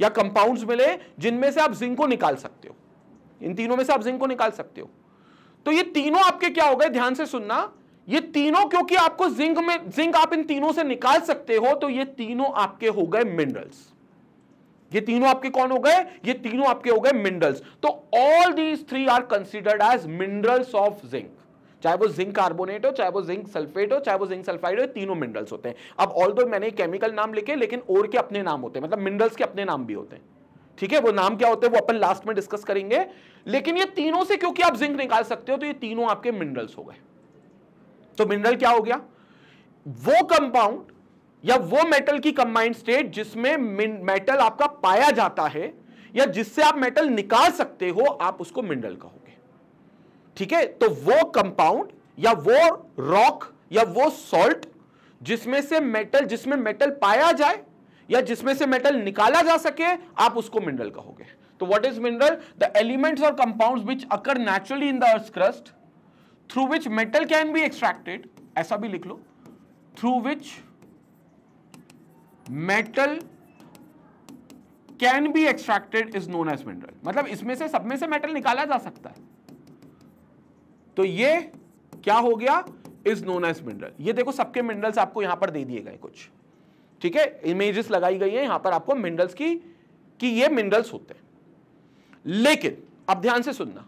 या कंपाउंड्स मिले जिनमें से आप जिंक को निकाल सकते हो इन तीनों में से आप जिंक को निकाल सकते हो तो ये तीनों आपके क्या हो गए ध्यान से सुनना ये तीनों क्योंकि आपको जिंक में जिंक आप इन तीनों से निकाल सकते हो तो ये तीनों आपके हो गए मिनरल्स ये तीनों आपके कौन हो गए ये तीनों आपके हो गए मिनरल्स तो all these three are considered as minerals of zinc चाहे वो जिंक कार्बोनेट हो चाहे वो जिंक सल्फेट हो चाहे वो जिंक सल्फाइड हो तीनों मिनरल्स होते हैं अब ऑल दो मैंने केमिकल नाम लिखे लेकिन और के अपने नाम होते हैं मतलब मिनरल्स के अपने नाम भी होते हैं ठीक है वो नाम क्या होते हैं वो अपन लास्ट में डिस्कस करेंगे लेकिन ये तीनों से क्योंकि आप जिंक निकाल सकते हो तो ये तीनों आपके मिनरल्स हो गए तो मिनरल क्या हो गया वो कंपाउंड या वो मेटल की कंबाइंड स्टेट जिसमें मेटल आपका पाया जाता है या जिससे आप मेटल निकाल सकते हो आप उसको मिनरल कहोगे ठीक है तो वो कंपाउंड या वो रॉक या वो सॉल्ट जिसमें से मेटल जिसमें मेटल पाया जाए या जिसमें से मेटल निकाला जा सके आप उसको मिनरल कहोगे तो what is mineral the elements और compounds which occur naturally in the earth crust through which metal can be extracted ऐसा भी लिख लो through which metal can be extracted is known as mineral मतलब इसमें से सब में से मेटल निकाला जा सकता है तो ये क्या हो गया इज नोन एज मिनरल ये देखो सबके मिनरल्स आपको यहां पर दे दिए गए कुछ ठीक है इमेजेस लगाई गई है यहां पर आपको मिनरल्स की कि ये मिनरल्स होते हैं लेकिन अब ध्यान से सुनना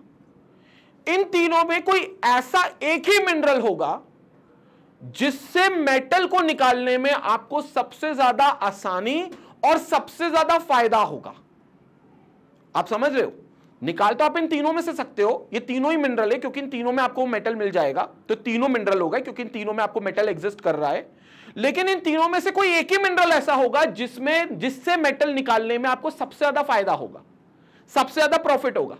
इन तीनों में कोई ऐसा एक ही मिनरल होगा जिससे मेटल को निकालने में आपको सबसे ज्यादा आसानी और सबसे ज्यादा फायदा होगा आप समझ रहे हो निकाल तो आप इन तीनों में से सकते हो ये तीनों ही मिनरल है क्योंकि इन तीनों में आपको मेटल मिल जाएगा तो तीनों मिनरल होगा क्योंकि इन तीनों में आपको मेटल एग्जिस्ट कर रहा है लेकिन इन तीनों में से कोई एक ही मिनरल ऐसा होगा जिसमें जिससे मेटल निकालने में आपको सबसे ज्यादा फायदा होगा सबसे ज्यादा प्रॉफिट होगा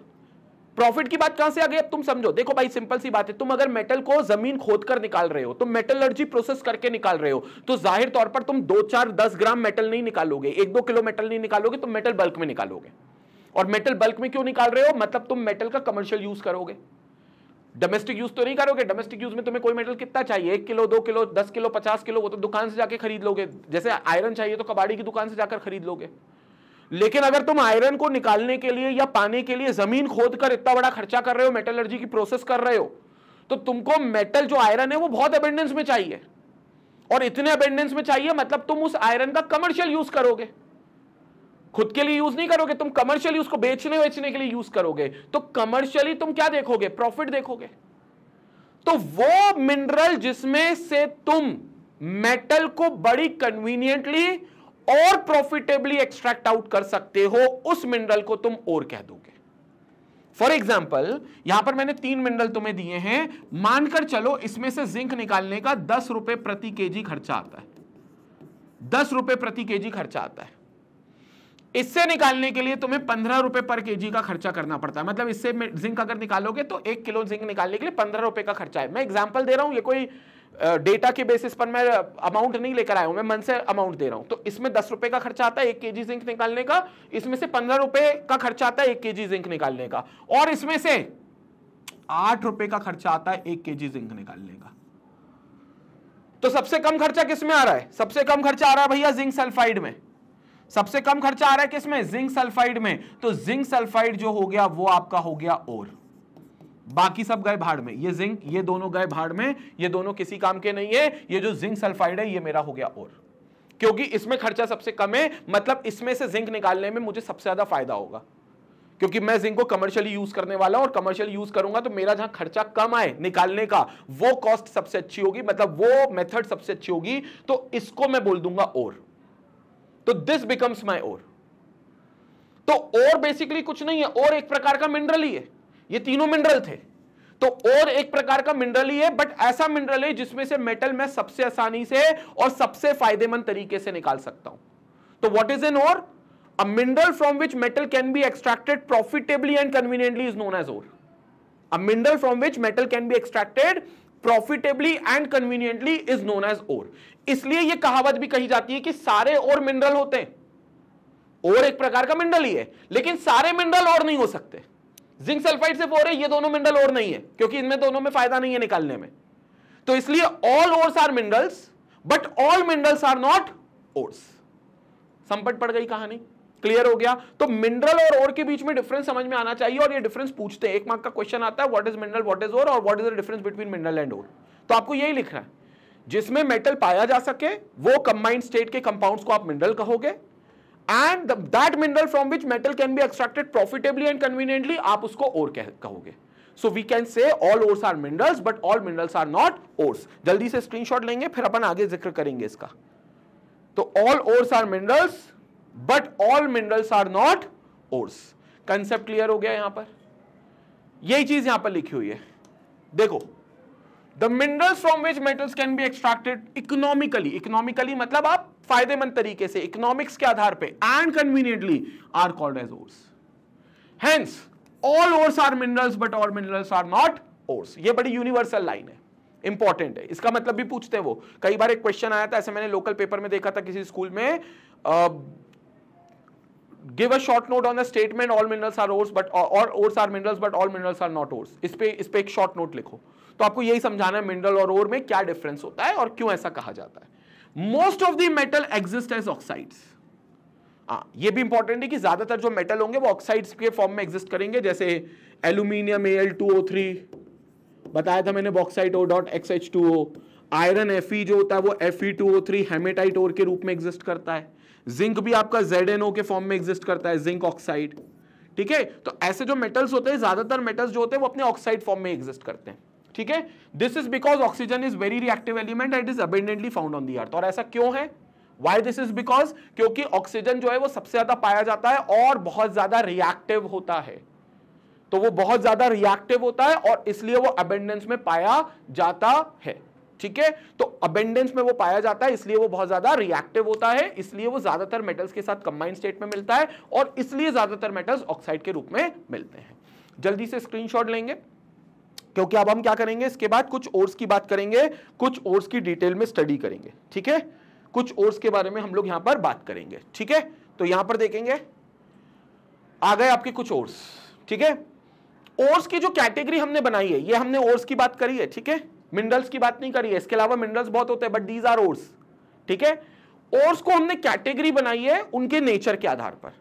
प्रॉफिट की बात कहां से आ गई अब तुम समझो देखो भाई सिंपल सी बात है तुम अगर मेटल को जमीन खोद कर निकाल रहे हो तुम मेटल प्रोसेस करके निकाल रहे हो तो जाहिर तौर पर तुम दो चार दस ग्राम मेटल नहीं निकालोगे एक दो किलो मेटल नहीं निकालोगे तुम मेटल बल्क में निकालोगे और मेटल बल्क में क्यों निकाल रहे हो मतलब तुम मेटल का कमर्शियल यूज करोगे डोमेस्टिक यूज तो नहीं करोगे डोमेस्टिक यूज में तुम्हें कोई मेटल कितना चाहिए एक किलो दो किलो दस किलो पचास किलो वो तो दुकान से जाकर खरीद लोगे जैसे आयरन चाहिए तो कबाड़ी की दुकान से जाकर खरीद लोगे लेकिन अगर तुम आयरन को निकालने के लिए या पाने के लिए जमीन खोद कर इतना बड़ा खर्चा कर रहे हो मेटलर्जी की प्रोसेस कर रहे हो तो तुमको मेटल जो आयरन है वो बहुत अबेंडेंस में चाहिए और इतने अबेंडेंस में चाहिए मतलब तुम उस आयरन का कमर्शियल यूज करोगे खुद के लिए यूज नहीं करोगे तुम कमर्शियल यूज को बेचने बेचने के लिए यूज करोगे तो कमर्शियली तुम क्या देखोगे प्रॉफिट देखोगे तो वो मिनरल जिसमें से तुम मेटल को बड़ी कन्वीनियंटली और प्रॉफिटेबली एक्सट्रैक्ट आउट कर सकते हो उस मिनरल को तुम और कह दोगे फॉर एग्जाम्पल यहां पर मैंने तीन मिनरल तुम्हें दिए हैं मानकर चलो इसमें से जिंक निकालने का दस रुपए प्रति केजी खर्चा आता है दस रुपए प्रति जी खर्चा आता है इससे निकालने के लिए तुम्हें पंद्रह रुपए पर केजी का खर्चा करना पड़ता है मतलब इससे जिंक अगर निकालोगे तो एक किलो जिंक निकालने के लिए पंद्रह रुपए का खर्चा है मैं एग्जाम्पल दे रहा हूं ये कोई डेटा के बेसिस पर मैं अमाउंट नहीं लेकर आया हूं मैं मन से अमाउंट दे रहा हूं तो इसमें दस रुपए का खर्चा आता है एक जी जिंक निकालने का इसमें से पंद्रह रुपए का खर्चा आता है एक जी जिंक निकालने का और इसमें से आठ रुपए का खर्चा आता है एक के जी जिंक निकालने का तो सबसे कम खर्चा किसमें आ रहा है सबसे कम खर्चा आ रहा है भैया जिंक सल्फाइड में सबसे कम खर्चा आ रहा है किसमें जिंक सल्फाइड में तो जिंक सल्फाइड जो हो गया वो आपका हो गया और बाकी सब गए भाड़ में ये जिंक ये दोनों गए भाड़ में ये दोनों किसी काम के नहीं है ये जो जिंक सल्फाइड है ये मेरा हो गया और क्योंकि इसमें खर्चा सबसे कम है मतलब इसमें से जिंक निकालने में मुझे सबसे ज्यादा फायदा होगा क्योंकि मैं जिंक को कमर्शियली यूज करने वाला हूं और कमर्शियल यूज करूंगा तो मेरा जहां खर्चा कम आए निकालने का वो कॉस्ट सबसे अच्छी होगी मतलब वो मेथड सबसे अच्छी होगी तो इसको मैं बोल दूंगा और तो दिस बिकम्स माई और तो और बेसिकली कुछ नहीं है और एक प्रकार का मिनरल ही है ये तीनों मिनरल थे तो और एक प्रकार का मिनरल ही है बट ऐसा मिनरल है जिसमें से मेटल मैं सबसे आसानी से और सबसे फायदेमंद तरीके से निकाल सकता हूं तो what is an ore a mineral from which metal can be extracted profitably and conveniently is known as ore a mineral from which metal can be extracted profitably and conveniently is known as ore इसलिए यह कहावत भी कही जाती है कि सारे और मिनरल होते हैं और एक प्रकार का मिनरल ही है लेकिन सारे मिनरल और नहीं हो सकते जिंक सल्फाइड से फोर है ये दोनों मिनरल और नहीं है क्योंकि इनमें दोनों में फायदा नहीं है निकालने में तो इसलिए all ores are minerals but all minerals are not ores संपट पड़ गई कहानी क्लियर हो गया तो मिनरल और ओर के बीच में डिफरेंस समझ में आना चाहिए और ये डिफरेंस पूछते हैं एक मार्क का क्वेश्चन आता है what is mineral what is ore और what is the difference between mineral and ore तो आपको यही लिखना है जिसमें मेटल पाया जा सके वो कंबाइंड स्टेट के कंपाउंड्स को आप मिनरल कहोगे and that mineral from which metal can be extracted profitably and conveniently आप उसको और कह, कहोगे so we can say all ores are minerals but all minerals are not ores जल्दी से स्क्रीनशॉट लेंगे फिर अपन आगे जिक्र करेंगे इसका तो all ores are minerals but all minerals are not ores concept clear हो गया यहां पर यही चीज यहां पर लिखी हुई है देखो the minerals from which metals can be extracted economically economically मतलब आप फायदेमंद तरीके से इकोनॉमिक्स के आधार पे and conveniently are called as ores hence all ores are minerals but all minerals are not ores ये बड़ी यूनिवर्सल लाइन है इंपॉर्टेंट है इसका मतलब भी पूछते हैं वो कई बार एक क्वेश्चन आया था ऐसे मैंने लोकल पेपर में देखा था किसी स्कूल में आ, give a short note on the statement all minerals are ores but all ores are minerals but all minerals are not ores इस पे इस पे एक शॉर्ट नोट लिखो तो आपको यही समझाना है मिनरल और ओर में क्या डिफरेंस होता है और क्यों ऐसा कहा जाता है most of the metal exist as oxides हाँ ये भी इंपॉर्टेंट है कि ज्यादातर जो मेटल होंगे वो ऑक्साइड्स के फॉर्म में एग्जिस्ट करेंगे जैसे aluminium L two O three बताया था मैंने bauxite O dot X H two O iron F जो होता है वो F E two O three hematite ore के रूप में एग्जिस्ट करता है जिंक भी आपका जेड एन ओ के फॉर्म में एग्जिस्ट करता है जिंक ऑक्साइड ठीक है तो ऐसे जो मेटल्स होते हैं ज्यादातर मेटल्स जो होते हैं वो अपने ऑक्साइड फॉर्म में एग्जिस्ट करते हैं ठीक है this is because oxygen is very reactive element and is abundantly found on the earth और ऐसा क्यों है वाई दिस इज बिकॉज क्योंकि ऑक्सीजन जो है वो सबसे ज्यादा पाया जाता है और बहुत ज्यादा रिएक्टिव होता है तो वो बहुत ज्यादा रिएक्टिव होता है और इसलिए वो अबेंडेंस में पाया जाता है ठीक है तो अबेंडेंस में वो पाया जाता है इसलिए वो बहुत ज्यादा रिएक्टिव होता है इसलिए वो ज्यादातर मेटल्स के साथ कंबाइंड स्टेट में मिलता है और इसलिए ज्यादातर मेटल्स ऑक्साइड के रूप में मिलते हैं जल्दी से स्क्रीनशॉट लेंगे क्योंकि अब हम क्या करेंगे इसके बाद कुछ ओर्स की बात करेंगे कुछ ओर्स की डिटेल में स्टडी करेंगे ठीक है कुछ ओर्स के बारे में हम लोग यहां पर बात करेंगे ठीक है तो यहां पर देखेंगे आ गए आपके कुछ ओर्स ठीक है ओर्स की जो कैटेगरी हमने बनाई है ये हमने ओर्स की बात करी है ठीक है मिनरल्स की बात नहीं करी है इसके अलावा मिनरल्स बहुत होते हैं बट दीज आर ओर्स ठीक है ओर्स को हमने कैटेगरी बनाई है उनके नेचर के आधार पर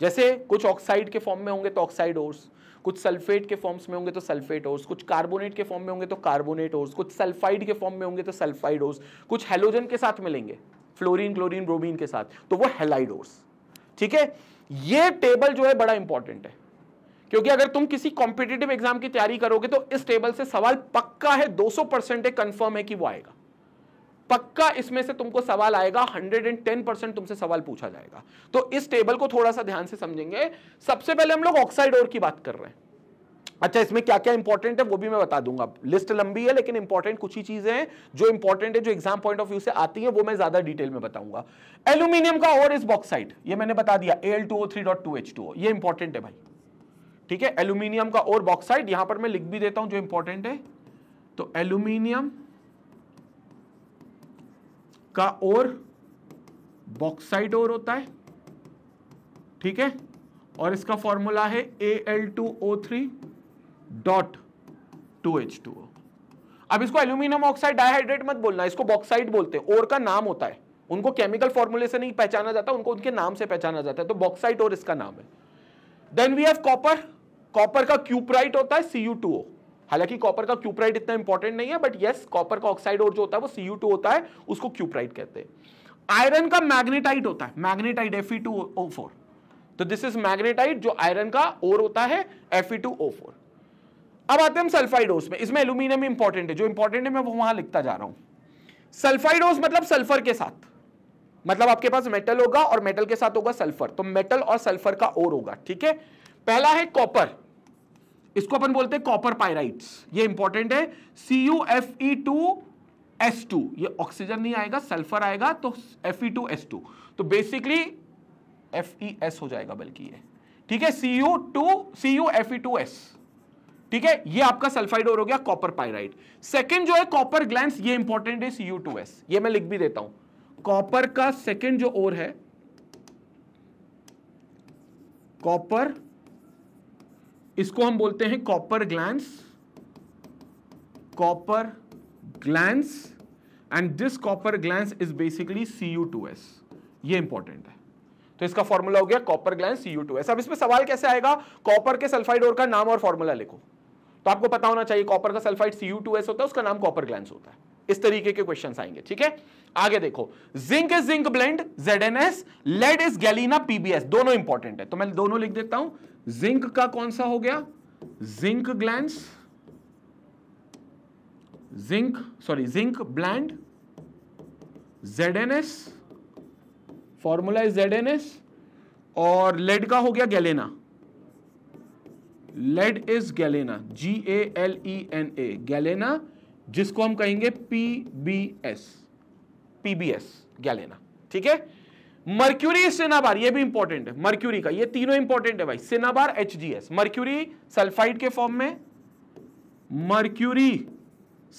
जैसे कुछ ऑक्साइड के फॉर्म में होंगे तो ऑक्साइड ओर्स कुछ सल्फेट के फॉर्म्स में होंगे तो सल्फेट ओर्स कुछ कार्बोनेट के फॉर्म में होंगे तो कार्बोनेट ओर्स कुछ सल्फाइड के फॉर्म में होंगे तो सल्फाइड ओर्स कुछ हेलोजन के साथ मिलेंगे फ्लोरीन क्लोरीन ब्रोमीन के साथ तो वो हेलाइड ओर्स ठीक है ये टेबल जो है बड़ा इंपॉर्टेंट है क्योंकि अगर तुम किसी कॉम्पिटेटिव एग्जाम की तैयारी करोगे तो इस टेबल से सवाल पक्का है 200 परसेंट कन्फर्म है कि वो आएगा पक्का इसमें से तुमको सवाल आएगा 110 परसेंट तुमसे सवाल पूछा जाएगा तो इस टेबल को थोड़ा सा ध्यान से समझेंगे सबसे पहले हम लोग ऑक्साइड और की बात कर रहे हैं अच्छा इसमें क्या क्या इंपॉर्टेंट है वो भी मैं बता दूंगा लिस्ट लंबी है लेकिन इंपॉर्टेंट कुछ ही चीजें हैं जो इंपॉर्टेंट है जो एग्जाम पॉइंट ऑफ व्यू से आती है वो मैं ज्यादा डिटेल में बताऊंगा एल्यूमिनियम का और इस बॉक्साइड ये मैंने बता दिया L two O three dot two H two ये इंपॉर्टेंट है भाई ठीक है एल्यूमिनियम का और बॉक्साइड यहां पर मैं लिख भी देता हूं जो इंपॉर्टेंट है तो एल्यूमिनियम का और बॉक्साइड और होता है ठीक है और इसका फॉर्मूला है A L two O three dot two H two O अब इसको एल्यूमिनियम ऑक्साइड डायहाइड्रेट मत बोलना इसको बॉक्साइड बोलते हैं और का नाम होता है उनको केमिकल फॉर्मूले से नहीं पहचाना जाता उनको उनके नाम से पहचाना जाता है तो बॉक्साइड और इसका नाम है then we have copper copper का क्यूपराइट होता है सीयू टू हालांकि कॉपर का क्यूपराइट इतना इंपॉर्टेंट नहीं है बट यस कॉपर का ऑक्साइड और जो होता है वो सीयू टू होता है उसको क्यूपराइट कहते हैं आयरन का मैग्नेटाइट होता है magnetite F two O four तो दिस इज मैग्नेटाइट जो आयरन का ओर होता है एफ टू ओ फोर अब आते हैं सल्फाइड ओस में इसमें एल्यूमिनियम इंपॉर्टेंट है जो इंपॉर्टेंट है मैं वो वहां लिखता जा रहा हूं सल्फाइड ओस मतलब सल्फर के साथ मतलब आपके पास मेटल होगा और मेटल के साथ होगा सल्फर तो मेटल और सल्फर का ओर होगा ठीक है पहला है कॉपर इसको अपन बोलते हैं कॉपर पायराइट्स ये इंपॉर्टेंट है C U F E two S two ये ऑक्सीजन नहीं आएगा सल्फर आएगा तो F E two S two तो बेसिकली एफ ई एस हो जाएगा बल्कि ये ठीक है C U two C U F E two S ठीक है ये आपका सल्फाइड और हो गया कॉपर पाइराइट सेकेंड जो है कॉपर ग्लैंड ये इंपॉर्टेंट है सी यू टू एस ये मैं लिख भी देता हूं कॉपर का सेकेंड जो ओर है कॉपर इसको हम बोलते हैं copper glance copper glance and this copper glance is basically C U two S ये इंपॉर्टेंट है तो इसका फॉर्मूला हो गया कॉपर ग्लैंड सी अब इसमें सवाल कैसे आएगा कॉपर के सल्फाइड और का नाम और फॉर्मूला लिखो तो आपको पता होना चाहिए कॉपर का sulphide C U two S होता है उसका नाम कॉपर ग्लैंड होता है इस तरीके के क्वेश्चन आएंगे ठीक है आगे देखो zinc is zinc blende Z N S lead is galena PBS दोनों इंपॉर्टेंट है तो मैं दोनों लिख देता हूं जिंक का कौन सा हो गया zinc glance zinc sorry zinc blende Z N S formula is Z N S और लेड का हो गया galena lead is galena G A L E N A galena जिसको हम कहेंगे P B S P B S galena ठीक है mercury सेनाबार ये भी इंपॉर्टेंट है मर्क्यूरी का ये तीनों इंपॉर्टेंट है भाई सेनाबार एचजीएस मर्क्यूरी सल्फाइड के फॉर्म में मर्क्यूरी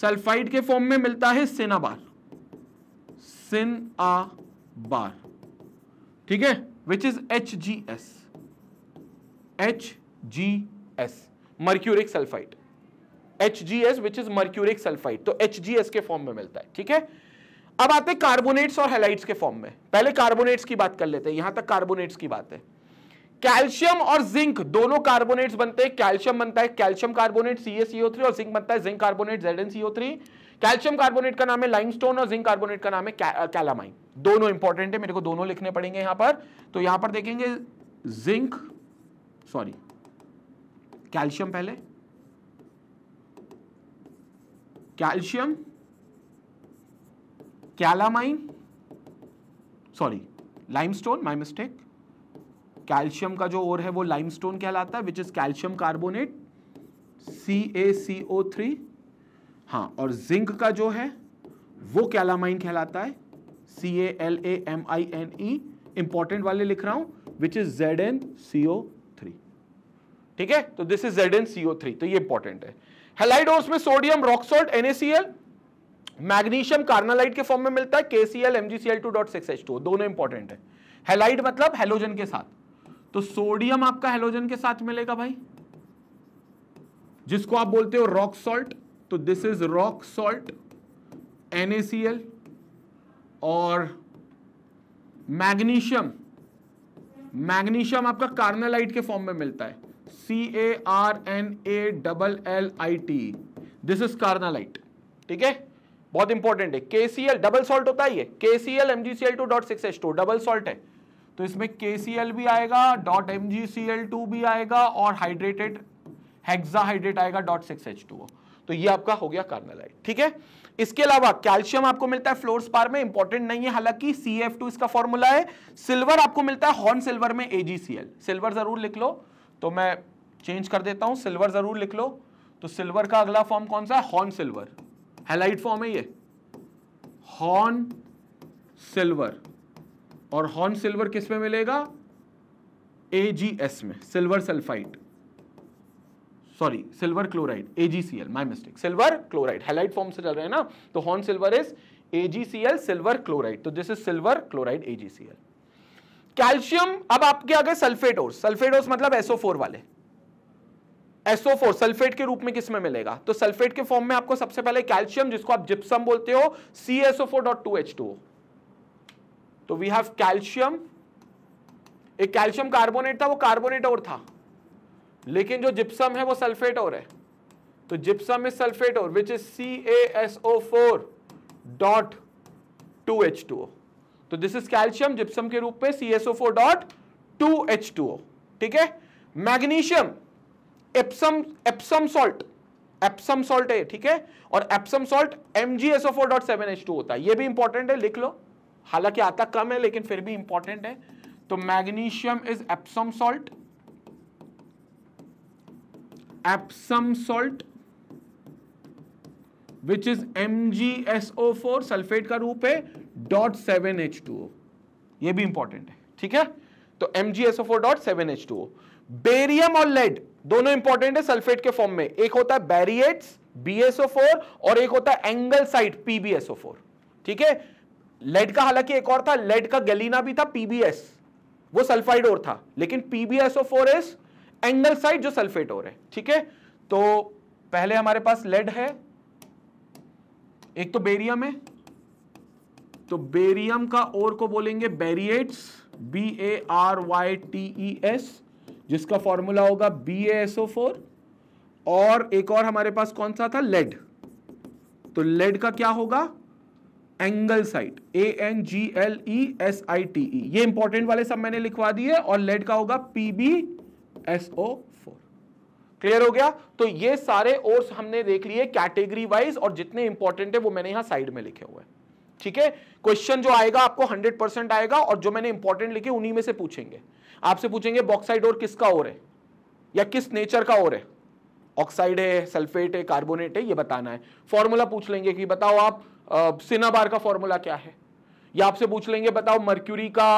सल्फाइड के फॉर्म में मिलता है सेनाबार सिन आ बार ठीक है which is H G S H G S mercuric sulphide H G S which is mercuric sulphide तो एच जी एस के फॉर्म में मिलता है ठीक है अब आते हैं कार्बोनेट्स और हेलाइट्स के फॉर्म में पहले कार्बोनेट्स की बात कर लेते हैं यहां तक कार्बोनेट्स की बात है कैल्शियम और जिंक दोनों कार्बोनेट्स बनते हैं कैल्शियम बनता है कैल्शियम कार्बोनेट CaCO3 और जिंक बनता है zinc carbonate ZnCO3 calcium carbonate का नाम है लाइमस्टोन और जिंक कार्बोनेट का नाम है कैलामाइन दोनों इंपॉर्टेंट है मेरे को दोनों लिखने पड़ेंगे यहां पर तो यहां पर देखेंगे जिंक सॉरी कैल्शियम पहले calcium calamine sorry limestone my mistake calcium का जो ओर है वो लाइमस्टोन कहलाता है which is calcium carbonate C A C O three हाँ और जिंक का जो है वो कैलामाइन कहलाता है C A L A M I N E important वाले लिख रहा हूं which is Z N C O three ठीक है तो this is Z N C O three तो ये इंपॉर्टेंट है हेलाइडोस में sodium rock salt NACL magnesium carnallite के फॉर्म में मिलता है KCL MGCL two dot six H two दोनों इंपॉर्टेंट है हेलाइट मतलब हेलोजन के साथ तो सोडियम आपका हेलोजन के साथ मिलेगा भाई जिसको आप बोलते हो रॉक सॉल्ट तो this is rock salt NACL और मैग्नीशियम मैग्नीशियम आपका कार्नालाइट के फॉर्म में मिलता है C A R N A double L I T this is carnallite ठीक है बहुत इंपॉर्टेंट है केसीएल डबल सॉल्ट होता है ये KCL MGCL two dot six H two double salt है तो इसमें केसीएल भी आएगा डॉट एमजीसीएल टू भी आएगा और हाइड्रेटेड हेक्साहाइड्रेट आएगा डॉट सिक्स एच टू तो ये आपका हो गया कार्नलाइट ठीक है इसके अलावा कैल्शियम आपको मिलता है स्पार में इंपॉर्टेंट नहीं है हालांकि सी एफ टू इसका फॉर्मूला है सिल्वर आपको मिलता है हॉर्न सिल्वर में एजीसीएल सिल्वर जरूर लिख लो तो मैं चेंज कर देता हूं सिल्वर जरूर लिख लो तो सिल्वर का अगला फॉर्म कौन सा है हॉर्न सिल्वर हेलाइट फॉर्म है ये हॉर्न सिल्वर और हॉर्न सिल्वर किस में मिलेगा एजीएस में silver sulphide sorry silver chloride AGCL my mistake silver chloride halite form से चल रहे हैं ना तो horn silver is AGCL silver chloride तो this is silver chloride AGCL calcium अब आपके आगे सल्फेटोर्स ओर्स मतलब एसओ फोर वाले SO4 सल्फेट के रूप में किस में मिलेगा तो सल्फेट के फॉर्म में आपको सबसे पहले कैल्शियम जिसको आप जिप्सम बोलते हो CSO4.2H2O तो वी हैव कैल्शियम एक कैल्शियम कार्बोनेट था वो कार्बोनेट और था लेकिन जो जिप्सम है वो सल्फेट और है तो जिप्सम इज सल्फेट और which is C A S four dot two H two तो दिस इज कैल्शियम जिप्सम के रूप में C S four dot two H two ठीक है magnesium Epsom Epsom salt Epsom salt है ठीक है और एप्सम सॉल्ट MgSO4.7H2 होता है ये भी इंपॉर्टेंट है लिख लो हालांकि आता कम है लेकिन फिर भी इंपॉर्टेंट है तो magnesium is Epsom salt Epsom salt which is MgSO4 sulphate का रूप है dot seven H two O ये भी इंपॉर्टेंट है ठीक है तो MgSO4 dot seven H two O barium और लेड दोनों इंपॉर्टेंट है सल्फेट के फॉर्म में एक होता है बीएसओ फोर और एक होता है एंगल साइट फोर ठीक है लेड का हालांकि एक और था लेड का गलीना भी था पीबीएस वो सल्फाइड और था लेकिन PBSO four is anglesite जो सल्फेट और है ठीक है तो पहले हमारे पास लेड है एक तो बेरियम है तो बेरियम का और को बोलेंगे barytes B A R Y T E S जिसका फॉर्मूला होगा बी फोर और एक और हमारे पास कौन सा था लेड तो लेड का क्या होगा anglesite A N G L E S I T ये इंपॉर्टेंट वाले सब मैंने लिखवा दिए और लेड का होगा P B S O four clear हो गया तो ये सारे ओर्स हमने देख लिए कैटेगरी वाइज और जितने इंपॉर्टेंट है वो मैंने यहां साइड में लिखे हुए हैं ठीक है क्वेश्चन जो आएगा आपको 100 परसेंट आएगा और जो मैंने इंपॉर्टेंट लिखे उन्हीं में से पूछेंगे आपसे पूछेंगे बॉक्साइड और किसका और है या किस नेचर का और है ऑक्साइड है सल्फेट है कार्बोनेट है ये बताना है फॉर्मूला पूछ लेंगे कि बताओ आप सिनाबार का फॉर्मूला क्या है या आपसे पूछ लेंगे बताओ मर्क्यूरी का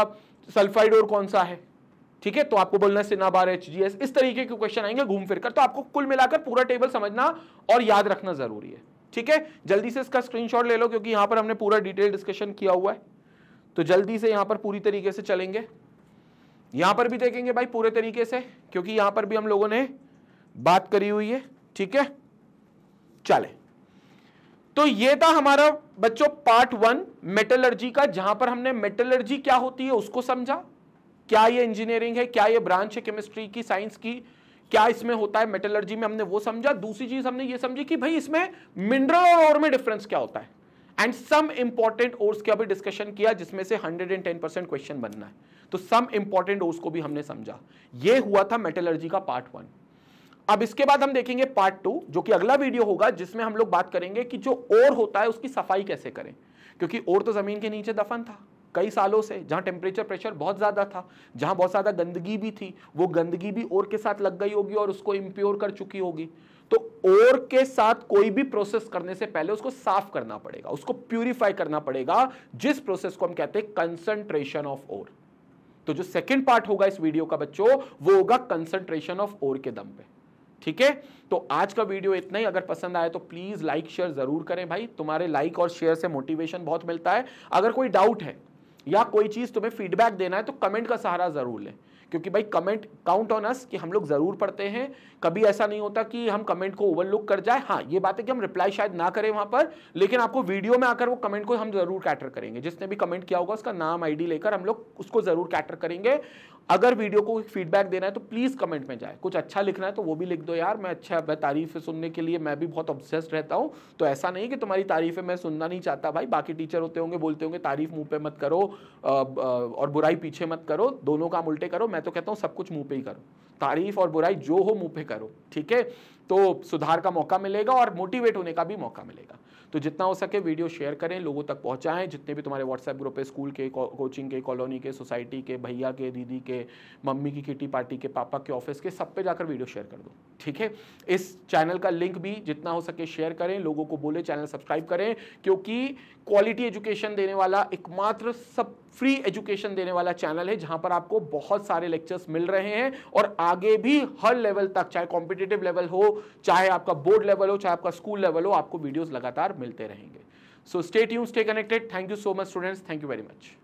सल्फाइड और कौन सा है ठीक है तो आपको बोलना सिनाबार एच जी एस इस तरीके के क्वेश्चन आएंगे घूम फिर कर तो आपको कुल मिलाकर पूरा टेबल समझना और याद रखना जरूरी है ठीक है जल्दी से इसका स्क्रीनशॉट ले लो क्योंकि यहां पर हमने पूरा डिटेल डिस्कशन किया हुआ है तो जल्दी से यहां पर पूरी तरीके से चलेंगे यहां पर भी देखेंगे भाई पूरे तरीके से क्योंकि यहां पर भी हम लोगों ने बात करी हुई है ठीक है चले तो ये था हमारा बच्चों पार्ट वन मेटलर्जी का जहां पर हमने मेटलर्जी क्या होती है उसको समझा क्या ये इंजीनियरिंग है क्या ये ब्रांच है केमिस्ट्री की साइंस की क्या इसमें होता है मेटलर्जी में हमने वो समझा दूसरी चीज हमने ये समझी कि भाई इसमें मिनरल और ओर में डिफरेंस क्या होता है एंड सम इंपॉर्टेंट ओर्स का भी डिस्कशन किया जिसमें से हंड्रेड परसेंट क्वेश्चन बनना है तो सम इंपॉर्टेंट डोज को भी हमने समझा ये हुआ था मेटेलर्जी का पार्ट वन अब इसके बाद हम देखेंगे पार्ट टू जो कि अगला वीडियो होगा जिसमें हम लोग बात करेंगे कि जो ओर होता है उसकी सफाई कैसे करें क्योंकि ओर तो ज़मीन के नीचे दफन था कई सालों से जहां टेम्परेचर प्रेशर बहुत ज़्यादा था जहां बहुत ज़्यादा गंदगी भी थी वो गंदगी भी ओर के साथ लग गई होगी और उसको इम्प्योर कर चुकी होगी तो ओर के साथ कोई भी प्रोसेस करने से पहले उसको साफ करना पड़ेगा उसको प्यूरिफाई करना पड़ेगा जिस प्रोसेस को हम कहते हैं कंसंट्रेशन ऑफ ओर तो जो सेकेंड पार्ट होगा इस वीडियो का बच्चों वो होगा कंसंट्रेशन ऑफ ओर के दम पे ठीक है तो आज का वीडियो इतना ही अगर पसंद आया तो प्लीज लाइक शेयर जरूर करें भाई तुम्हारे लाइक और शेयर से मोटिवेशन बहुत मिलता है अगर कोई डाउट है या कोई चीज तुम्हें फीडबैक देना है तो कमेंट का सहारा जरूर लें क्योंकि भाई कमेंट काउंट ऑन अस कि हम लोग ज़रूर पढ़ते हैं कभी ऐसा नहीं होता कि हम कमेंट को ओवरलुक कर जाए हाँ ये बात है कि हम रिप्लाई शायद ना करें वहाँ पर लेकिन आपको वीडियो में आकर वो कमेंट को हम ज़रूर कैटर करेंगे जिसने भी कमेंट किया होगा उसका नाम आईडी लेकर हम लोग उसको ज़रूर कैटर करेंगे अगर वीडियो को फीडबैक देना है तो प्लीज़ कमेंट में जाए कुछ अच्छा लिखना है तो वो भी लिख दो यार मैं अच्छा मैं तारीफ़ सुनने के लिए मैं भी बहुत ऑब्सेस्ड रहता हूँ तो ऐसा नहीं कि तुम्हारी तारीफ़ें मैं सुनना नहीं चाहता भाई बाकी टीचर होते होंगे बोलते होंगे तारीफ़ मुँह पे मत करो और बुराई पीछे मत करो दोनों काम उल्टे करो मैं तो कहता हूँ सब कुछ मुँह पे ही करो तारीफ़ और बुराई जो हो मुँह पे करो ठीक है तो सुधार का मौका मिलेगा और मोटिवेट होने का भी मौका मिलेगा तो जितना हो सके वीडियो शेयर करें लोगों तक पहुँचाएँ जितने भी तुम्हारे व्हाट्सएप ग्रुप है स्कूल के कोचिंग के कॉलोनी के सोसाइटी के भैया के दीदी के मम्मी की किटी पार्टी के पापा के ऑफिस के सब पे जाकर वीडियो शेयर कर दो ठीक है इस चैनल का लिंक भी जितना हो सके शेयर करें लोगों को बोले चैनल सब्सक्राइब करें क्योंकि क्वालिटी एजुकेशन देने वाला एकमात्र सब फ्री एजुकेशन देने वाला चैनल है जहां पर आपको बहुत सारे लेक्चर्स मिल रहे हैं और आगे भी हर लेवल तक चाहे कॉम्पिटेटिव लेवल हो चाहे आपका बोर्ड लेवल हो चाहे आपका स्कूल लेवल हो आपको वीडियोस लगातार मिलते रहेंगे so stay you stay connected thank you so much students thank you very much